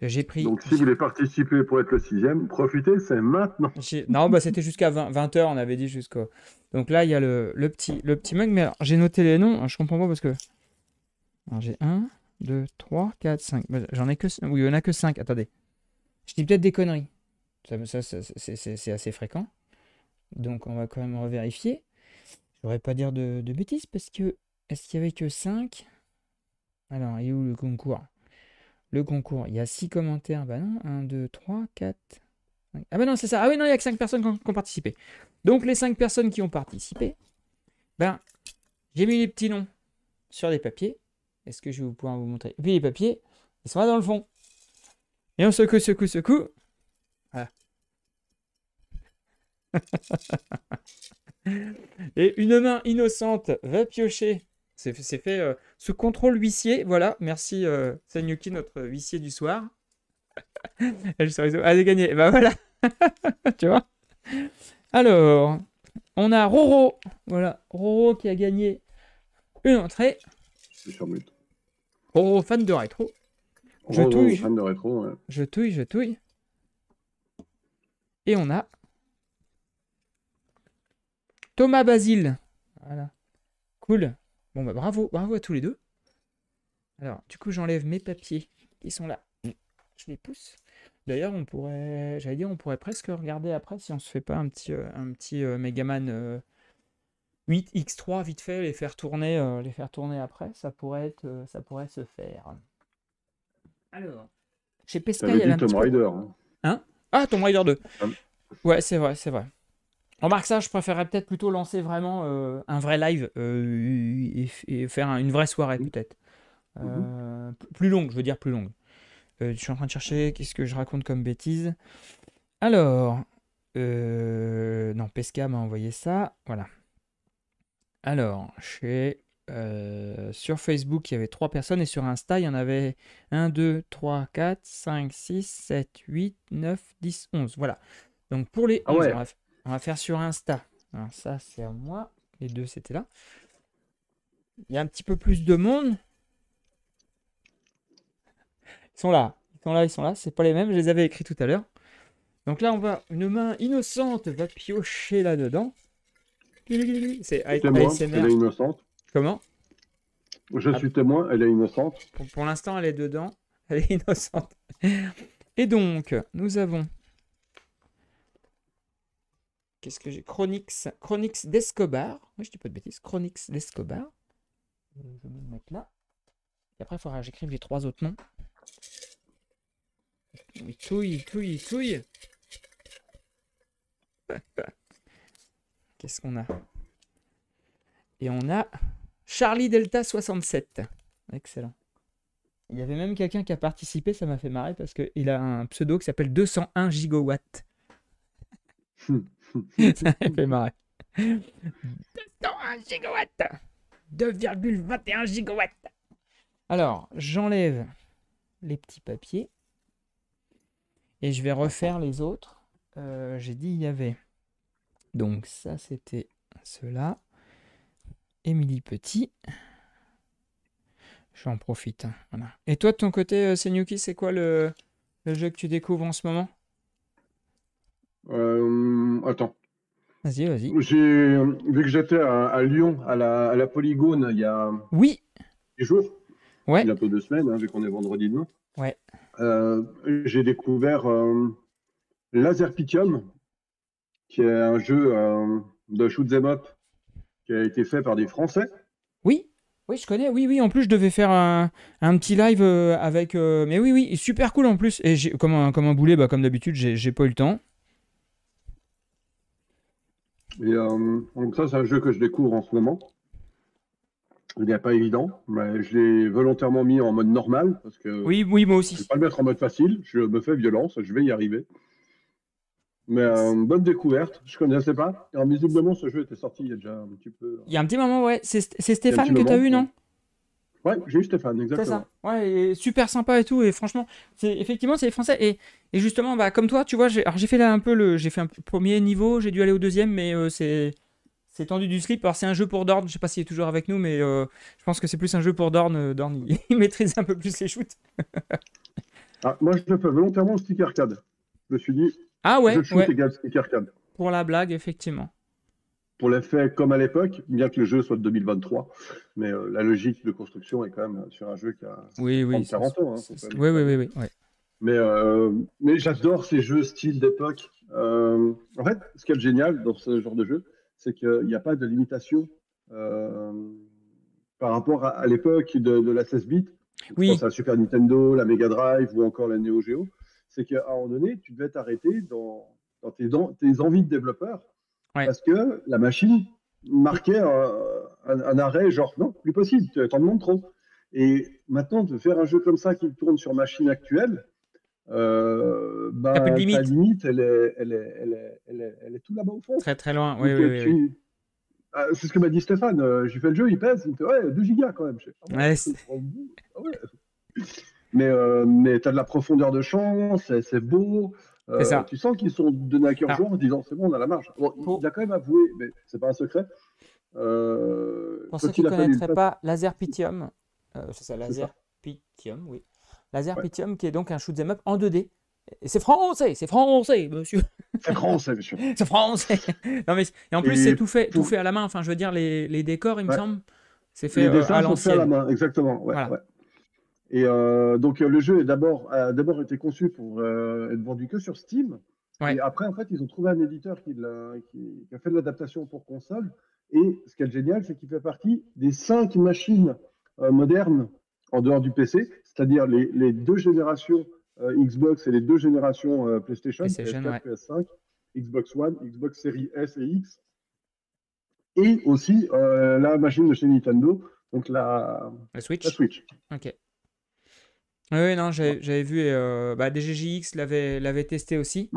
J'ai pris. Donc, si vous voulez participer pour être le sixième, profitez, c'est maintenant. Non, bah, c'était jusqu'à 20, h on avait dit jusqu'au. Donc là, il y a le, le, petit, le petit mug, mais j'ai noté les noms, hein, je comprends pas parce que. j'ai 1, 2, 3, 4, 5. J'en ai que. Oui, il n'y en a que 5, attendez. Je dis peut-être des conneries. Ça, ça c'est assez fréquent. Donc, on va quand même revérifier. Je ne voudrais pas dire de, de bêtises parce que. Est-ce qu'il y avait que 5 Alors, il est où le concours le concours, il y a 6 commentaires. Bah non, 1, 2, 3, 4. Ah bah non, c'est ça. Ah oui, non, il y a que 5 personnes qui ont, participé. Donc les cinq personnes qui ont participé, ben, j'ai mis les petits noms sur les papiers. Est-ce que je vais pouvoir vous montrer Et puis les papiers, ils sont dans le fond. Et on secoue, secoue, secoue. Voilà. Et une main innocente va piocher c'est fait ce euh, contrôle huissier. Voilà, merci euh, Sanyuki, notre huissier du soir. Elle Allez, gagnée, eh Bah ben, voilà. tu vois Alors, on a Roro. Voilà, Roro qui a gagné une entrée. Roro, fan de rétro. Je touille. Je touille, je touille. Et on a Thomas Basile. Voilà. Cool. Bon, bah, bravo, bravo à tous les deux. Alors, du coup, j'enlève mes papiers qui sont là. Mm. Je les pousse. D'ailleurs, on pourrait, j'allais dire, on pourrait presque regarder après si on se fait pas un petit, euh, un petit euh, Megaman 8x3 euh, vite fait, les faire tourner, les faire tourner après. Ça pourrait être, ça pourrait se faire. Alors, chez Pesca, il y a Raider. Hein. Hein ah, Tomb Raider 2. Ah. Ouais, c'est vrai, c'est vrai. Remarque ça, je préférerais peut-être plutôt lancer vraiment euh, un vrai live euh, et, faire une vraie soirée mmh. peut-être. Euh, mmh. plus longue, je veux dire plus longue. je suis en train de chercher qu'est-ce que je raconte comme bêtise. Alors, non, Pesca m'a envoyé ça. Voilà. Alors, chez, sur Facebook, il y avait trois personnes et sur Insta, il y en avait 1, 2, 3, 4, 5, 6, 7, 8, 9, 10, 11. Voilà. Donc pour les 11, ah bref. On va faire sur Insta. Alors ça, c'est à moi. Les deux, c'était là. Il y a un petit peu plus de monde. sont là. Ils sont là, ils sont là. C'est pas les mêmes. Je les avais écrits tout à l'heure. Donc là, on va. Une main innocente va piocher là-dedans. C'est Elle Comment Je suis témoin, elle est innocente. Pour, pour l'instant, elle est dedans. Elle est innocente. Et donc, nous avons Qu'est-ce que j'ai Chronix, Chronix d'Escobar. Oui, je dis pas de bêtises. Chronix d'Escobar. Je vais me le mettre là. Et après, il faudra que j'écrive les trois autres noms. Il touille, touille, touille. Qu'est-ce qu'on a Et on a Charlie Delta 67. Excellent. Il y avait même quelqu'un qui a participé, ça m'a fait marrer parce qu'il a un pseudo qui s'appelle 201 gigawatt. Hmm ça fait marrer. 201 gigawatts 2,21 gigawatts Alors, j'enlève les petits papiers et je vais refaire les autres. Euh, j'ai dit il y avait. Donc ça, c'était cela. Émilie Petit. J'en profite. Hein. Et toi, de ton côté, euh, Senyuki, c'est quoi le jeu que tu découvres en ce moment euh, attends. Vas-y, vas-y. J'ai vu que j'étais à, Lyon, à la, à la, Polygone, il y a. Oui. Des jours. Ouais. peu deux semaines, hein, vu qu'on est vendredi demain. Ouais. Euh, j'ai découvert euh, Laser qui est un jeu de shoot 'em up qui a été fait par des Français. Oui. Oui, je connais. Oui, oui. En plus, je devais faire un, un petit live avec. mais oui, oui, super cool en plus. Et comme un, comme un boulet, bah, comme d'habitude, j'ai pas eu le temps. Et euh, donc ça, c'est un jeu que je découvre en ce moment. Il n'est pas évident, mais je l'ai volontairement mis en mode normal parce que oui, oui, moi aussi. Je ne vais pas le mettre en mode facile. Je me fais violence, je vais y arriver. Mais euh, bonne découverte, je connaissais pas. Alors, visiblement, ce jeu était sorti il y a déjà un petit peu. Il y a un petit moment, ouais. C'est Stéphane que tu as eu, non Ouais, j'ai eu Stéphane, exactement. Ouais, super sympa et tout. Et franchement, c'est effectivement, c'est les Français. Et, justement, bah, comme toi, tu vois, j'ai, alors j'ai fait là un peu le, j'ai fait un premier niveau, j'ai dû aller au deuxième, mais euh, c'est c'est tendu du slip. Alors c'est un jeu pour Dorne Je sais pas s'il est toujours avec nous, mais euh, je pense que c'est plus un jeu pour Dorne Dorn, euh, il, maîtrise un peu plus les shoots. ah, moi, je le fais volontairement au stick arcade. Je me suis dit. Ah ouais. shoot stick arcade. Pour la blague, effectivement pour l'effet comme à l'époque, bien que le jeu soit de 2023. Mais euh, la logique de construction est quand même euh, sur un jeu qui a oui, 30, oui, 40 ans. Hein, oui, oui, oui, Mais, euh, mais j'adore ces jeux style d'époque. en fait, ce qui est génial dans ce genre de jeu, c'est qu'il n'y a pas de limitation par rapport à, l'époque de, la 16-bit. Oui. Super Nintendo, la Mega Drive ou encore la Neo Geo. C'est qu'à un moment donné, tu devais t'arrêter dans, tes, dans tes envies de développeur parce que la machine marquait un, arrêt, genre non, plus possible, t'en demandes trop. Et maintenant, de faire un jeu comme ça qui tourne sur machine actuelle, euh, bah, la limite. elle est, tout là-bas au fond. Très très loin, oui, oui, ah, c'est ce que m'a dit Stéphane. Euh, j'ai fait le jeu, il pèse, il me ouais, 2 gigas quand même. Mais, t'as mais tu as de la profondeur de champ, c'est beau. Euh, tu sens qu'ils sont donnés à cœur ah. jour en disant c'est bon, on a la marge. Il a quand même avoué, mais ce n'est pas un secret. Euh, Pour ceux qui ne connaîtraient pas, Laser Pitium, euh, c'est ça, Laser oui. Laser qui est donc un shoot'em up en 2D. C'est français, c'est français, monsieur. C'est français, monsieur. c'est français. Non, mais, et en plus, c'est tout fait, tout... fait à la main. Enfin, je veux dire, les, les décors, il me semble, c'est fait euh, à l'ancienne. la main, exactement. Ouais, voilà. Et euh, donc euh, le jeu d'abord a d'abord été conçu pour euh, être vendu que sur Steam. Et après, en fait, ils ont trouvé un éditeur qui, a, fait de l'adaptation pour console. Et ce qui est génial, c'est qu'il fait partie des cinq machines modernes en dehors du PC, c'est-à-dire les, deux générations Xbox et les deux générations PlayStation, ps 5 Xbox One, Xbox Series S et X, et aussi la machine de chez Nintendo, donc la, la Switch. ok oui, non, j'avais vu, euh, bah, DGJX l'avait testé aussi.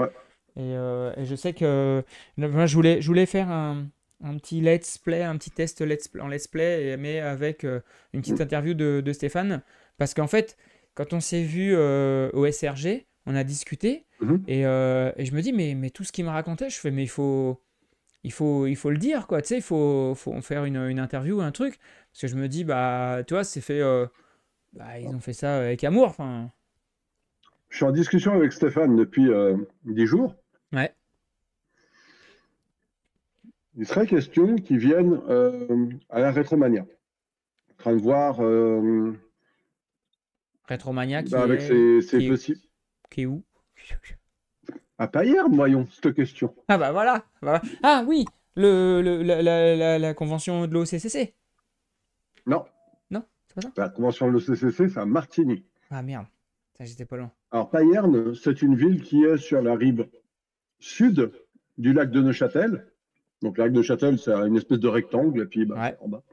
Et, euh, et, je sais que moi, euh, je voulais, je voulais faire un, un petit let's play, un petit test let's, en let's play, mais avec une petite mm. interview de, de Stéphane. Parce qu'en fait, quand on s'est vu au SRG, on a discuté, mm-hmm. et, je me dis, mais, mais tout ce qu'il me racontait, je fais, mais il faut, il faut, il faut le dire, quoi, tu sais, il faut, faut faire une, une, interview, un truc. Parce que je me dis, bah, tu vois, c'est fait bah, ils ont fait ça euh, avec amour. Enfin. Je suis en discussion avec Stéphane depuis euh, 10 jours. Ouais. Il serait question qu'ils viennent euh, à la Rétromania. En train de voir. Euh, Rétromania bah, qui bah, Avec ses, ses qui, qui est où À Payerne, voyons, cette question. Ah bah voilà. Bah, ah oui, le, la, la, la, convention de l'OCCC. Non. La convention de l'OCCC, c'est à Martigny. Ah merde, ça j'étais pas loin. Alors, Payerne, c'est une ville qui est sur la rive sud du lac de Neuchâtel. Donc, le lac de Neuchâtel, c'est une espèce de rectangle, et puis bah, en bas.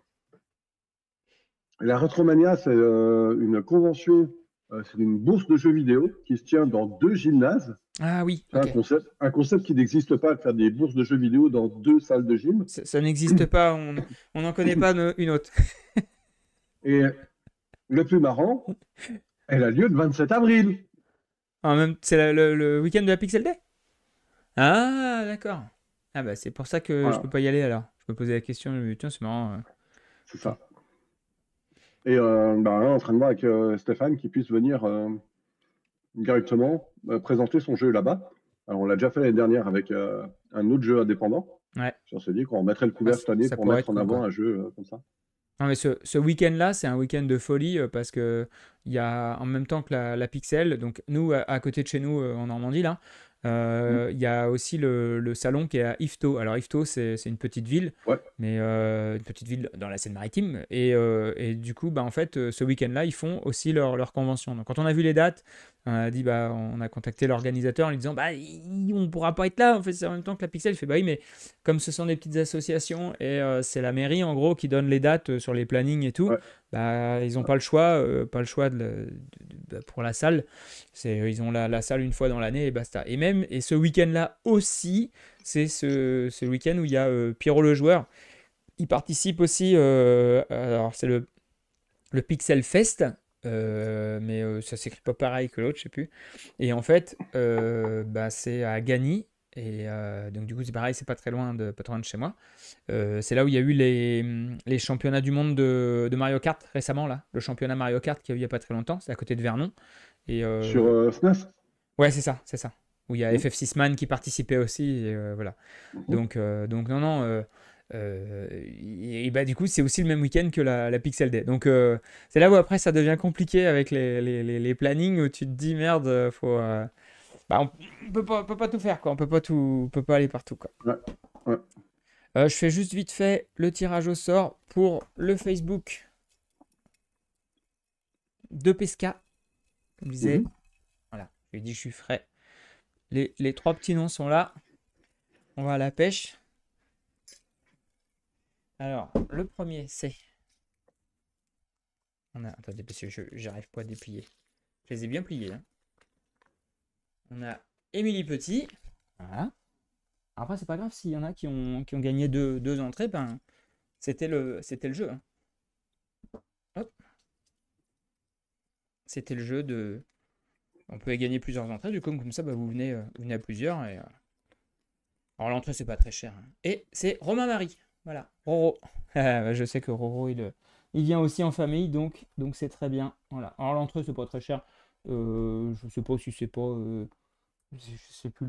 La Retromania, c'est euh, une convention, euh, c'est une bourse de jeux vidéo qui se tient dans deux gymnases. Ah oui. un, concept, qui n'existe pas, faire des bourses de jeux vidéo dans deux salles de gym. Ça, ça n'existe pas, on n'en connaît pas une autre. Et le plus marrant, elle a lieu le 27 avril. même, c'est le, week-end de la Pixel Day Ah, d'accord. Ah, bah, c'est pour ça que je je peux pas y aller alors. Je peux poser la question, tiens, c'est marrant. Euh. C'est ça. Et euh, bah, on là, en train de voir avec euh, Stéphane qui puisse venir euh, directement présenter son jeu là-bas. Alors, on l'a déjà fait l'année dernière avec un autre jeu indépendant. Ouais. on s'est dit qu'on remettrait le couvert ah, cette année pour mettre en avant un jeu comme ça. Non, mais ce, week-end-là, c'est un week-end de folie euh, parce que il y a en même temps que la, Pixel, donc nous, à, côté de chez nous, euh, en Normandie, là, euh, mm. il y a aussi le, salon qui est à Ifto. Alors, Ifto, c'est une petite ville, mais une petite ville dans la Seine-Maritime. Et, et, du coup, bah, en fait, ce week-end-là, ils font aussi leur, leur, convention. Donc, quand on a vu les dates, on a dit, bah, on a contacté l'organisateur en lui disant, bah, on pourra pas être là. En fait, c'est en même temps que la Pixel. fait, bah oui, mais comme ce sont des petites associations et euh, c'est la mairie en gros qui donne les dates euh, sur les plannings et tout, bah, ils n'ont pas le choix, euh, pas le choix de, bah, pour la salle. C'est, ils ont la, la, salle une fois dans l'année et basta. Et même, et ce week-end-là aussi, c'est ce, week-end où il y a Pierrot le joueur. Il participe aussi, alors c'est le, le Pixel Fest euh, mais euh, ça s'écrit pas pareil que l'autre, je sais plus. Et en fait, euh, bah, c'est à Gagny. Et donc du coup c'est pareil, c'est pas très loin de pas loin de chez moi. c'est là où il y a eu les, les championnats du monde de, Mario Kart récemment là, le championnat Mario Kart qui a eu il y a pas très longtemps, c'est à côté de Vernon. Et, Sur FNaF e Ouais c'est ça, c'est ça. Où il y a mmh. FF6 Man qui participait aussi, et, voilà. Mmh. Donc donc non non euh, et, bah du coup, c'est aussi le même week-end que la, Pixel Day. Donc euh, c'est là où après ça devient compliqué avec les, les, les, plannings où tu te dis merde, euh, faut. Bah, on peut pas, peut pas tout faire quoi. On peut pas tout, on peut pas aller partout quoi. je fais juste vite fait le tirage au sort pour le Facebook de Pesca. Comme je disais, mhm. voilà, je lui dis je suis frais. Les, les trois petits noms sont là. On va à la pêche. Alors, le premier, c'est. On a. Attendez, parce que j'arrive pas à déplier. Je les ai bien pliés. Hein. On a Émilie Petit. Voilà. Après, c'est pas grave s'il y en a qui ont, qui ont gagné deux, deux entrées, ben, c'était le, c'était le jeu. Hein. C'était le jeu de. On peut gagner plusieurs entrées, du coup, comme ça, ben, euh, vous, venez, à plusieurs. Et, euh, Alors, l'entrée, c'est pas très cher. Hein. Et c'est Romain Marie. Voilà, Roro. Bah, je sais que Roro, euh, il, vient aussi en famille, donc donc c'est très bien. Voilà. Alors l'entrée, c'est pas très cher. je euh, je sais pas si c'est pas. Euh, je sais plus.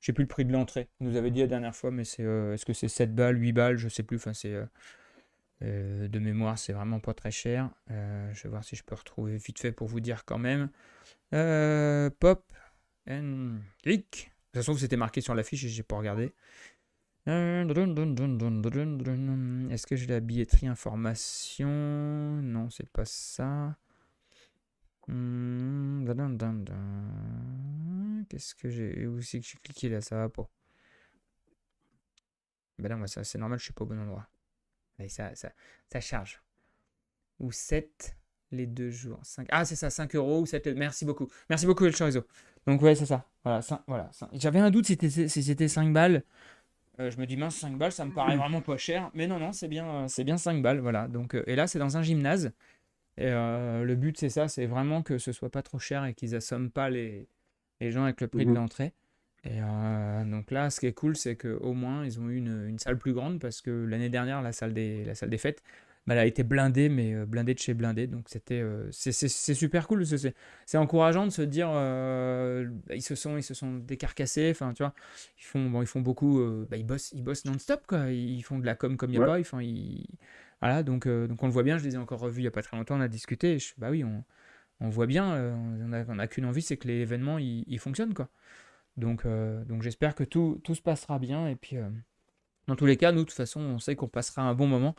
J'ai plus le prix de l'entrée. nous avait dit la dernière fois, mais c'est. Est-ce que c'est 7 balles, 8 balles, je sais plus. Enfin, c'est. de mémoire, c'est vraiment pas très cher. je vais voir si je peux retrouver vite fait pour vous dire quand même. pop and click. De toute façon, c'était marqué sur l'affiche et j'ai pas regardé. Est-ce que j'ai la billetterie information Non, c'est pas ça. Hmm, Qu'est-ce que j'ai Où c'est que j'ai cliqué là Ça va pas. Ben non, ça, c'est normal, je suis pas au bon endroit. ça, charge. Ou 7 les deux jours. 5... Ah, c'est ça, 5 euros ou Merci beaucoup. Merci beaucoup, El Chorizo. Donc, ouais, c'est ça. Voilà, voilà J'avais un doute si c'était 5 balles. Euh, je me dis mince 5 balles, ça me paraît mm. vraiment pas cher. Mais non, non, c'est bien, euh, c'est bien 5 balles, voilà. Donc, euh, et là, c'est dans un gymnase. Et le but, c'est ça, c'est vraiment que ce soit pas trop cher et qu'ils assomment pas les, les gens avec le prix de mm-hmm. l'entrée. Et donc là, ce qui est cool, c'est qu'au moins, ils ont eu une, une, salle plus grande parce que l'année dernière, la salle des, la salle des fêtes, elle a été blindée, mais euh, blindée de chez blindée. Donc c'était, euh, c'est super cool. C'est encourageant de se dire, euh, ils se sont, ils se sont décarcassés. Enfin, tu vois, ils font, bon, ils font beaucoup, bah, ils bossent, ils bossent non-stop quoi. Ils font de la com comme il n'y a pas. voilà. Donc, donc on le voit bien. Je les ai encore revus il y a pas très longtemps. On a discuté. bah oui, on, on voit bien. on n'a qu'une envie, c'est que l'événement il, fonctionne quoi. Donc, donc j'espère que tout, tout, se passera bien. Et puis, dans tous les cas, nous, de toute façon, on sait qu'on passera un bon moment.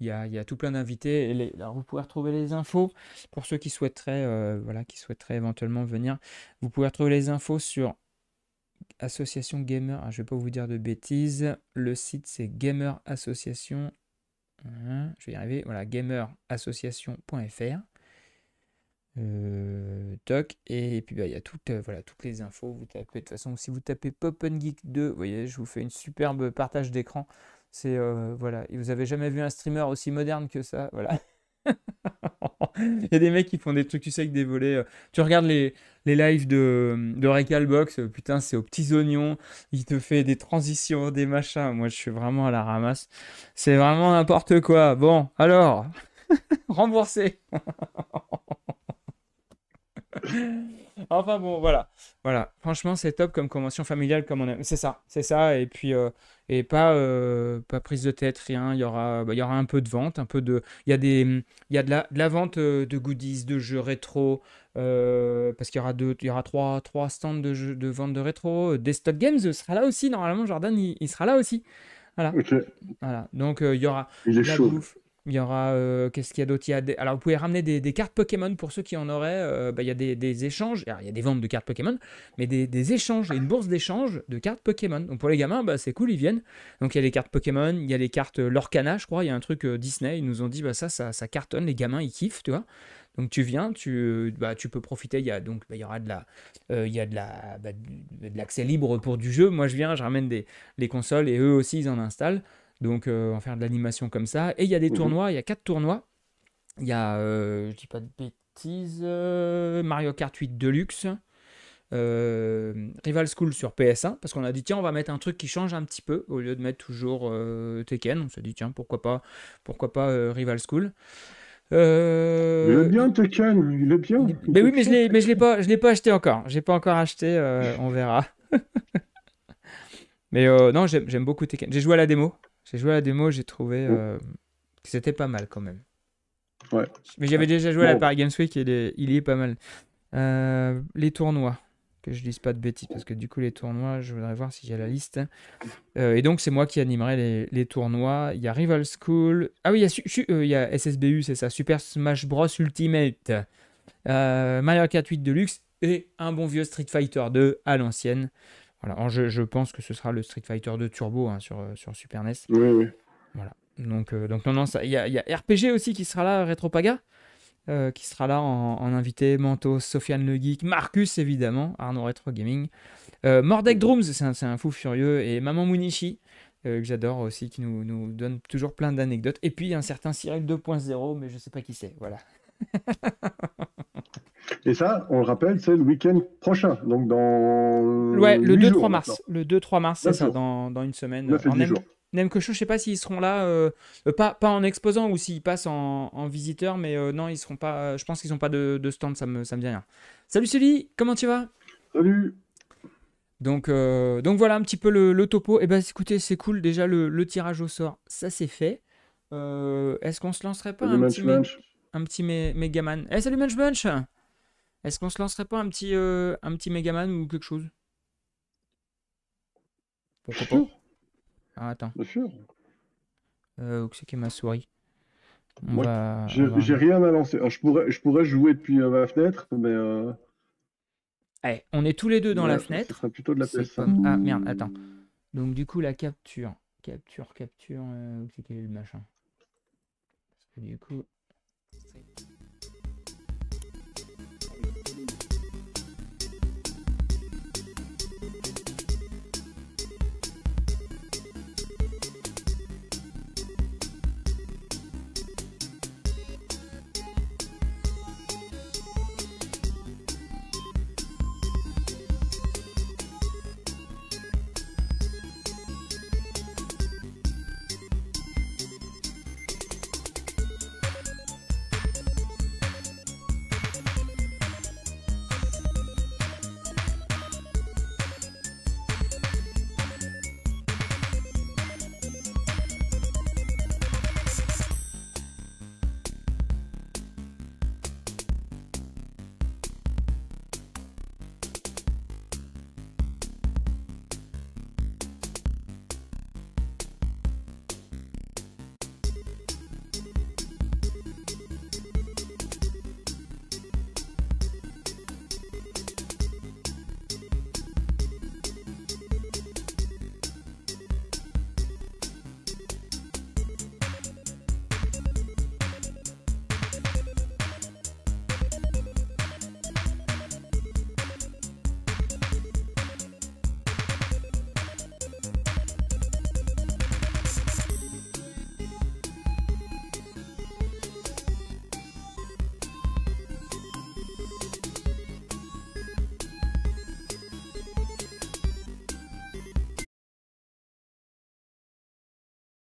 Il y, a, tout plein d'invités. vous pouvez retrouver les infos pour ceux qui souhaiteraient, euh, voilà, qui souhaiteraient éventuellement venir. Vous pouvez retrouver les infos sur Association Gamer. Ah, je ne vais pas vous dire de bêtises. Le site, c'est Gamer Association. Hein, je vais y arriver. Voilà, gamerassociation.fr. Euh, toc et, puis bah, il y a toutes, euh, voilà, toutes les infos vous tapez de toute façon si vous tapez Pop Geek 2 vous voyez je vous fais une superbe partage d'écran c'est euh, voilà, vous avez jamais vu un streamer aussi moderne que ça, voilà. Il y a des mecs qui font des trucs, tu sais, avec des volets. Euh. Tu regardes les, les lives de, de Recalbox, euh, putain, c'est aux petits oignons. Il te fait des transitions, des machins. Moi, je suis vraiment à la ramasse. C'est vraiment n'importe quoi. Bon, alors, remboursé. enfin bon, voilà. Voilà. Franchement, c'est top comme convention familiale, comme on aime. C'est ça, c'est ça. Et puis, euh, et pas, euh, pas prise de tête, rien. Il y aura, bah, il y aura un peu de vente, un peu de. Il y a des, il y a de la, vente euh, de goodies, de jeux rétro. parce qu'il y aura deux, il y aura trois, trois stands de de vente de rétro. stock Games sera là aussi. Normalement, Jordan, il, sera là aussi. Voilà. voilà. Donc, il y aura. Il est il y aura. Euh, qu'est-ce qu'il y a d'autre Alors, vous pouvez ramener des, cartes Pokémon pour ceux qui en auraient. Euh, bah, il y a des, échanges. il y a des ventes de cartes Pokémon, mais des, échanges. Et une bourse d'échange de cartes Pokémon. Donc, pour les gamins, bah, c'est cool, ils viennent. Donc, il y a les cartes Pokémon, il y a les cartes euh, Lorcana, je crois. Il y a un truc Disney. Ils nous ont dit, bah, ça, ça, ça cartonne. Les gamins, ils kiffent, tu vois. Donc tu viens, tu, bah, tu peux profiter. Il y a donc bah, il y aura de la, a de la, bah, l'accès libre pour du jeu. Moi je viens, je ramène des les consoles et eux aussi ils en installent. Donc, euh, on faire de l'animation comme ça. Et il y a des mhm. tournois, il y a quatre tournois. Il y a, euh, je dis pas de bêtises, euh, Mario Kart 8 Deluxe, Rival School sur PS1, parce qu'on a dit, tiens, on va mettre un truc qui change un petit peu, au lieu de mettre toujours Tekken. On s'est dit, tiens, pourquoi pas, pourquoi pas Rival School. Il est bien Tekken, il est bien. Mais oui, mais je l'ai, mais je l'ai pas, je l'ai pas acheté encore. J'ai pas encore acheté. on verra. mais non, j'aime, beaucoup Tekken. J'ai joué à la démo. J'ai joué à la démo, j'ai trouvé euh, que c'était pas mal quand même. Ouais. Mais j'avais déjà joué à la Paris Games Week et il y est pas mal. Euh, les tournois, que je dise pas de bêtises, parce que du coup, les tournois, je voudrais voir si j'ai la liste. Euh, et donc, c'est moi qui animerai les, tournois. Il y a Rival School. Ah oui, il y a, il y a SSBU, c'est ça, Super Smash Bros Ultimate, Mario Kart 8 Deluxe et un bon vieux Street Fighter 2 à l'ancienne je pense que ce sera le Street Fighter 2 Turbo hein, euh, sur, Super NES. Oui, oui. Voilà. Donc, euh, donc non, non, il y, a RPG aussi qui sera là, Retropaga, euh, qui sera là en, invité, Mantos, Sofiane Le Geek, Marcus évidemment, Arnaud Retro Gaming, euh, Mordek Drooms, c'est un, fou furieux, et Maman Munishi, que j'adore aussi, qui nous, nous, donne toujours plein d'anecdotes, et puis un certain Cyril 2.0, mais je sais pas qui c'est, voilà. Et ça, on le rappelle, c'est le week-end prochain, donc dans ouais, le 2-3 mars. Le 2-3 mars, c'est ça, dans, une semaine. en même que je sais pas s'ils seront là, euh, pas, pas en exposant ou s'ils passent en, visiteur, mais euh, non, ils seront pas. Euh, je pense qu'ils n'ont pas de, stand, ça me, ça me dit rien. Salut Sully, comment tu vas Salut donc, donc voilà un petit peu le, topo. Et eh ben écoutez, c'est cool déjà le, tirage au sort, ça c'est fait. Est-ce qu'on se lancerait pas un petit, un petit, Eh salut Munch Bunch est-ce qu'on se lancerait pas un petit, euh, un petit Megaman ou quelque chose Pourquoi pas ah, Attends. Bien sûr. Euh, où c'est qu'est ma souris Moi, j'ai, rien à lancer. je, pourrais, je pourrais jouer depuis euh, ma fenêtre, mais. Euh, eh, on est tous les deux dans la fenêtre. plutôt de la ps Ah merde, attends. Donc, du coup, la capture. Capture, capture. où c'est est le machin que, du coup.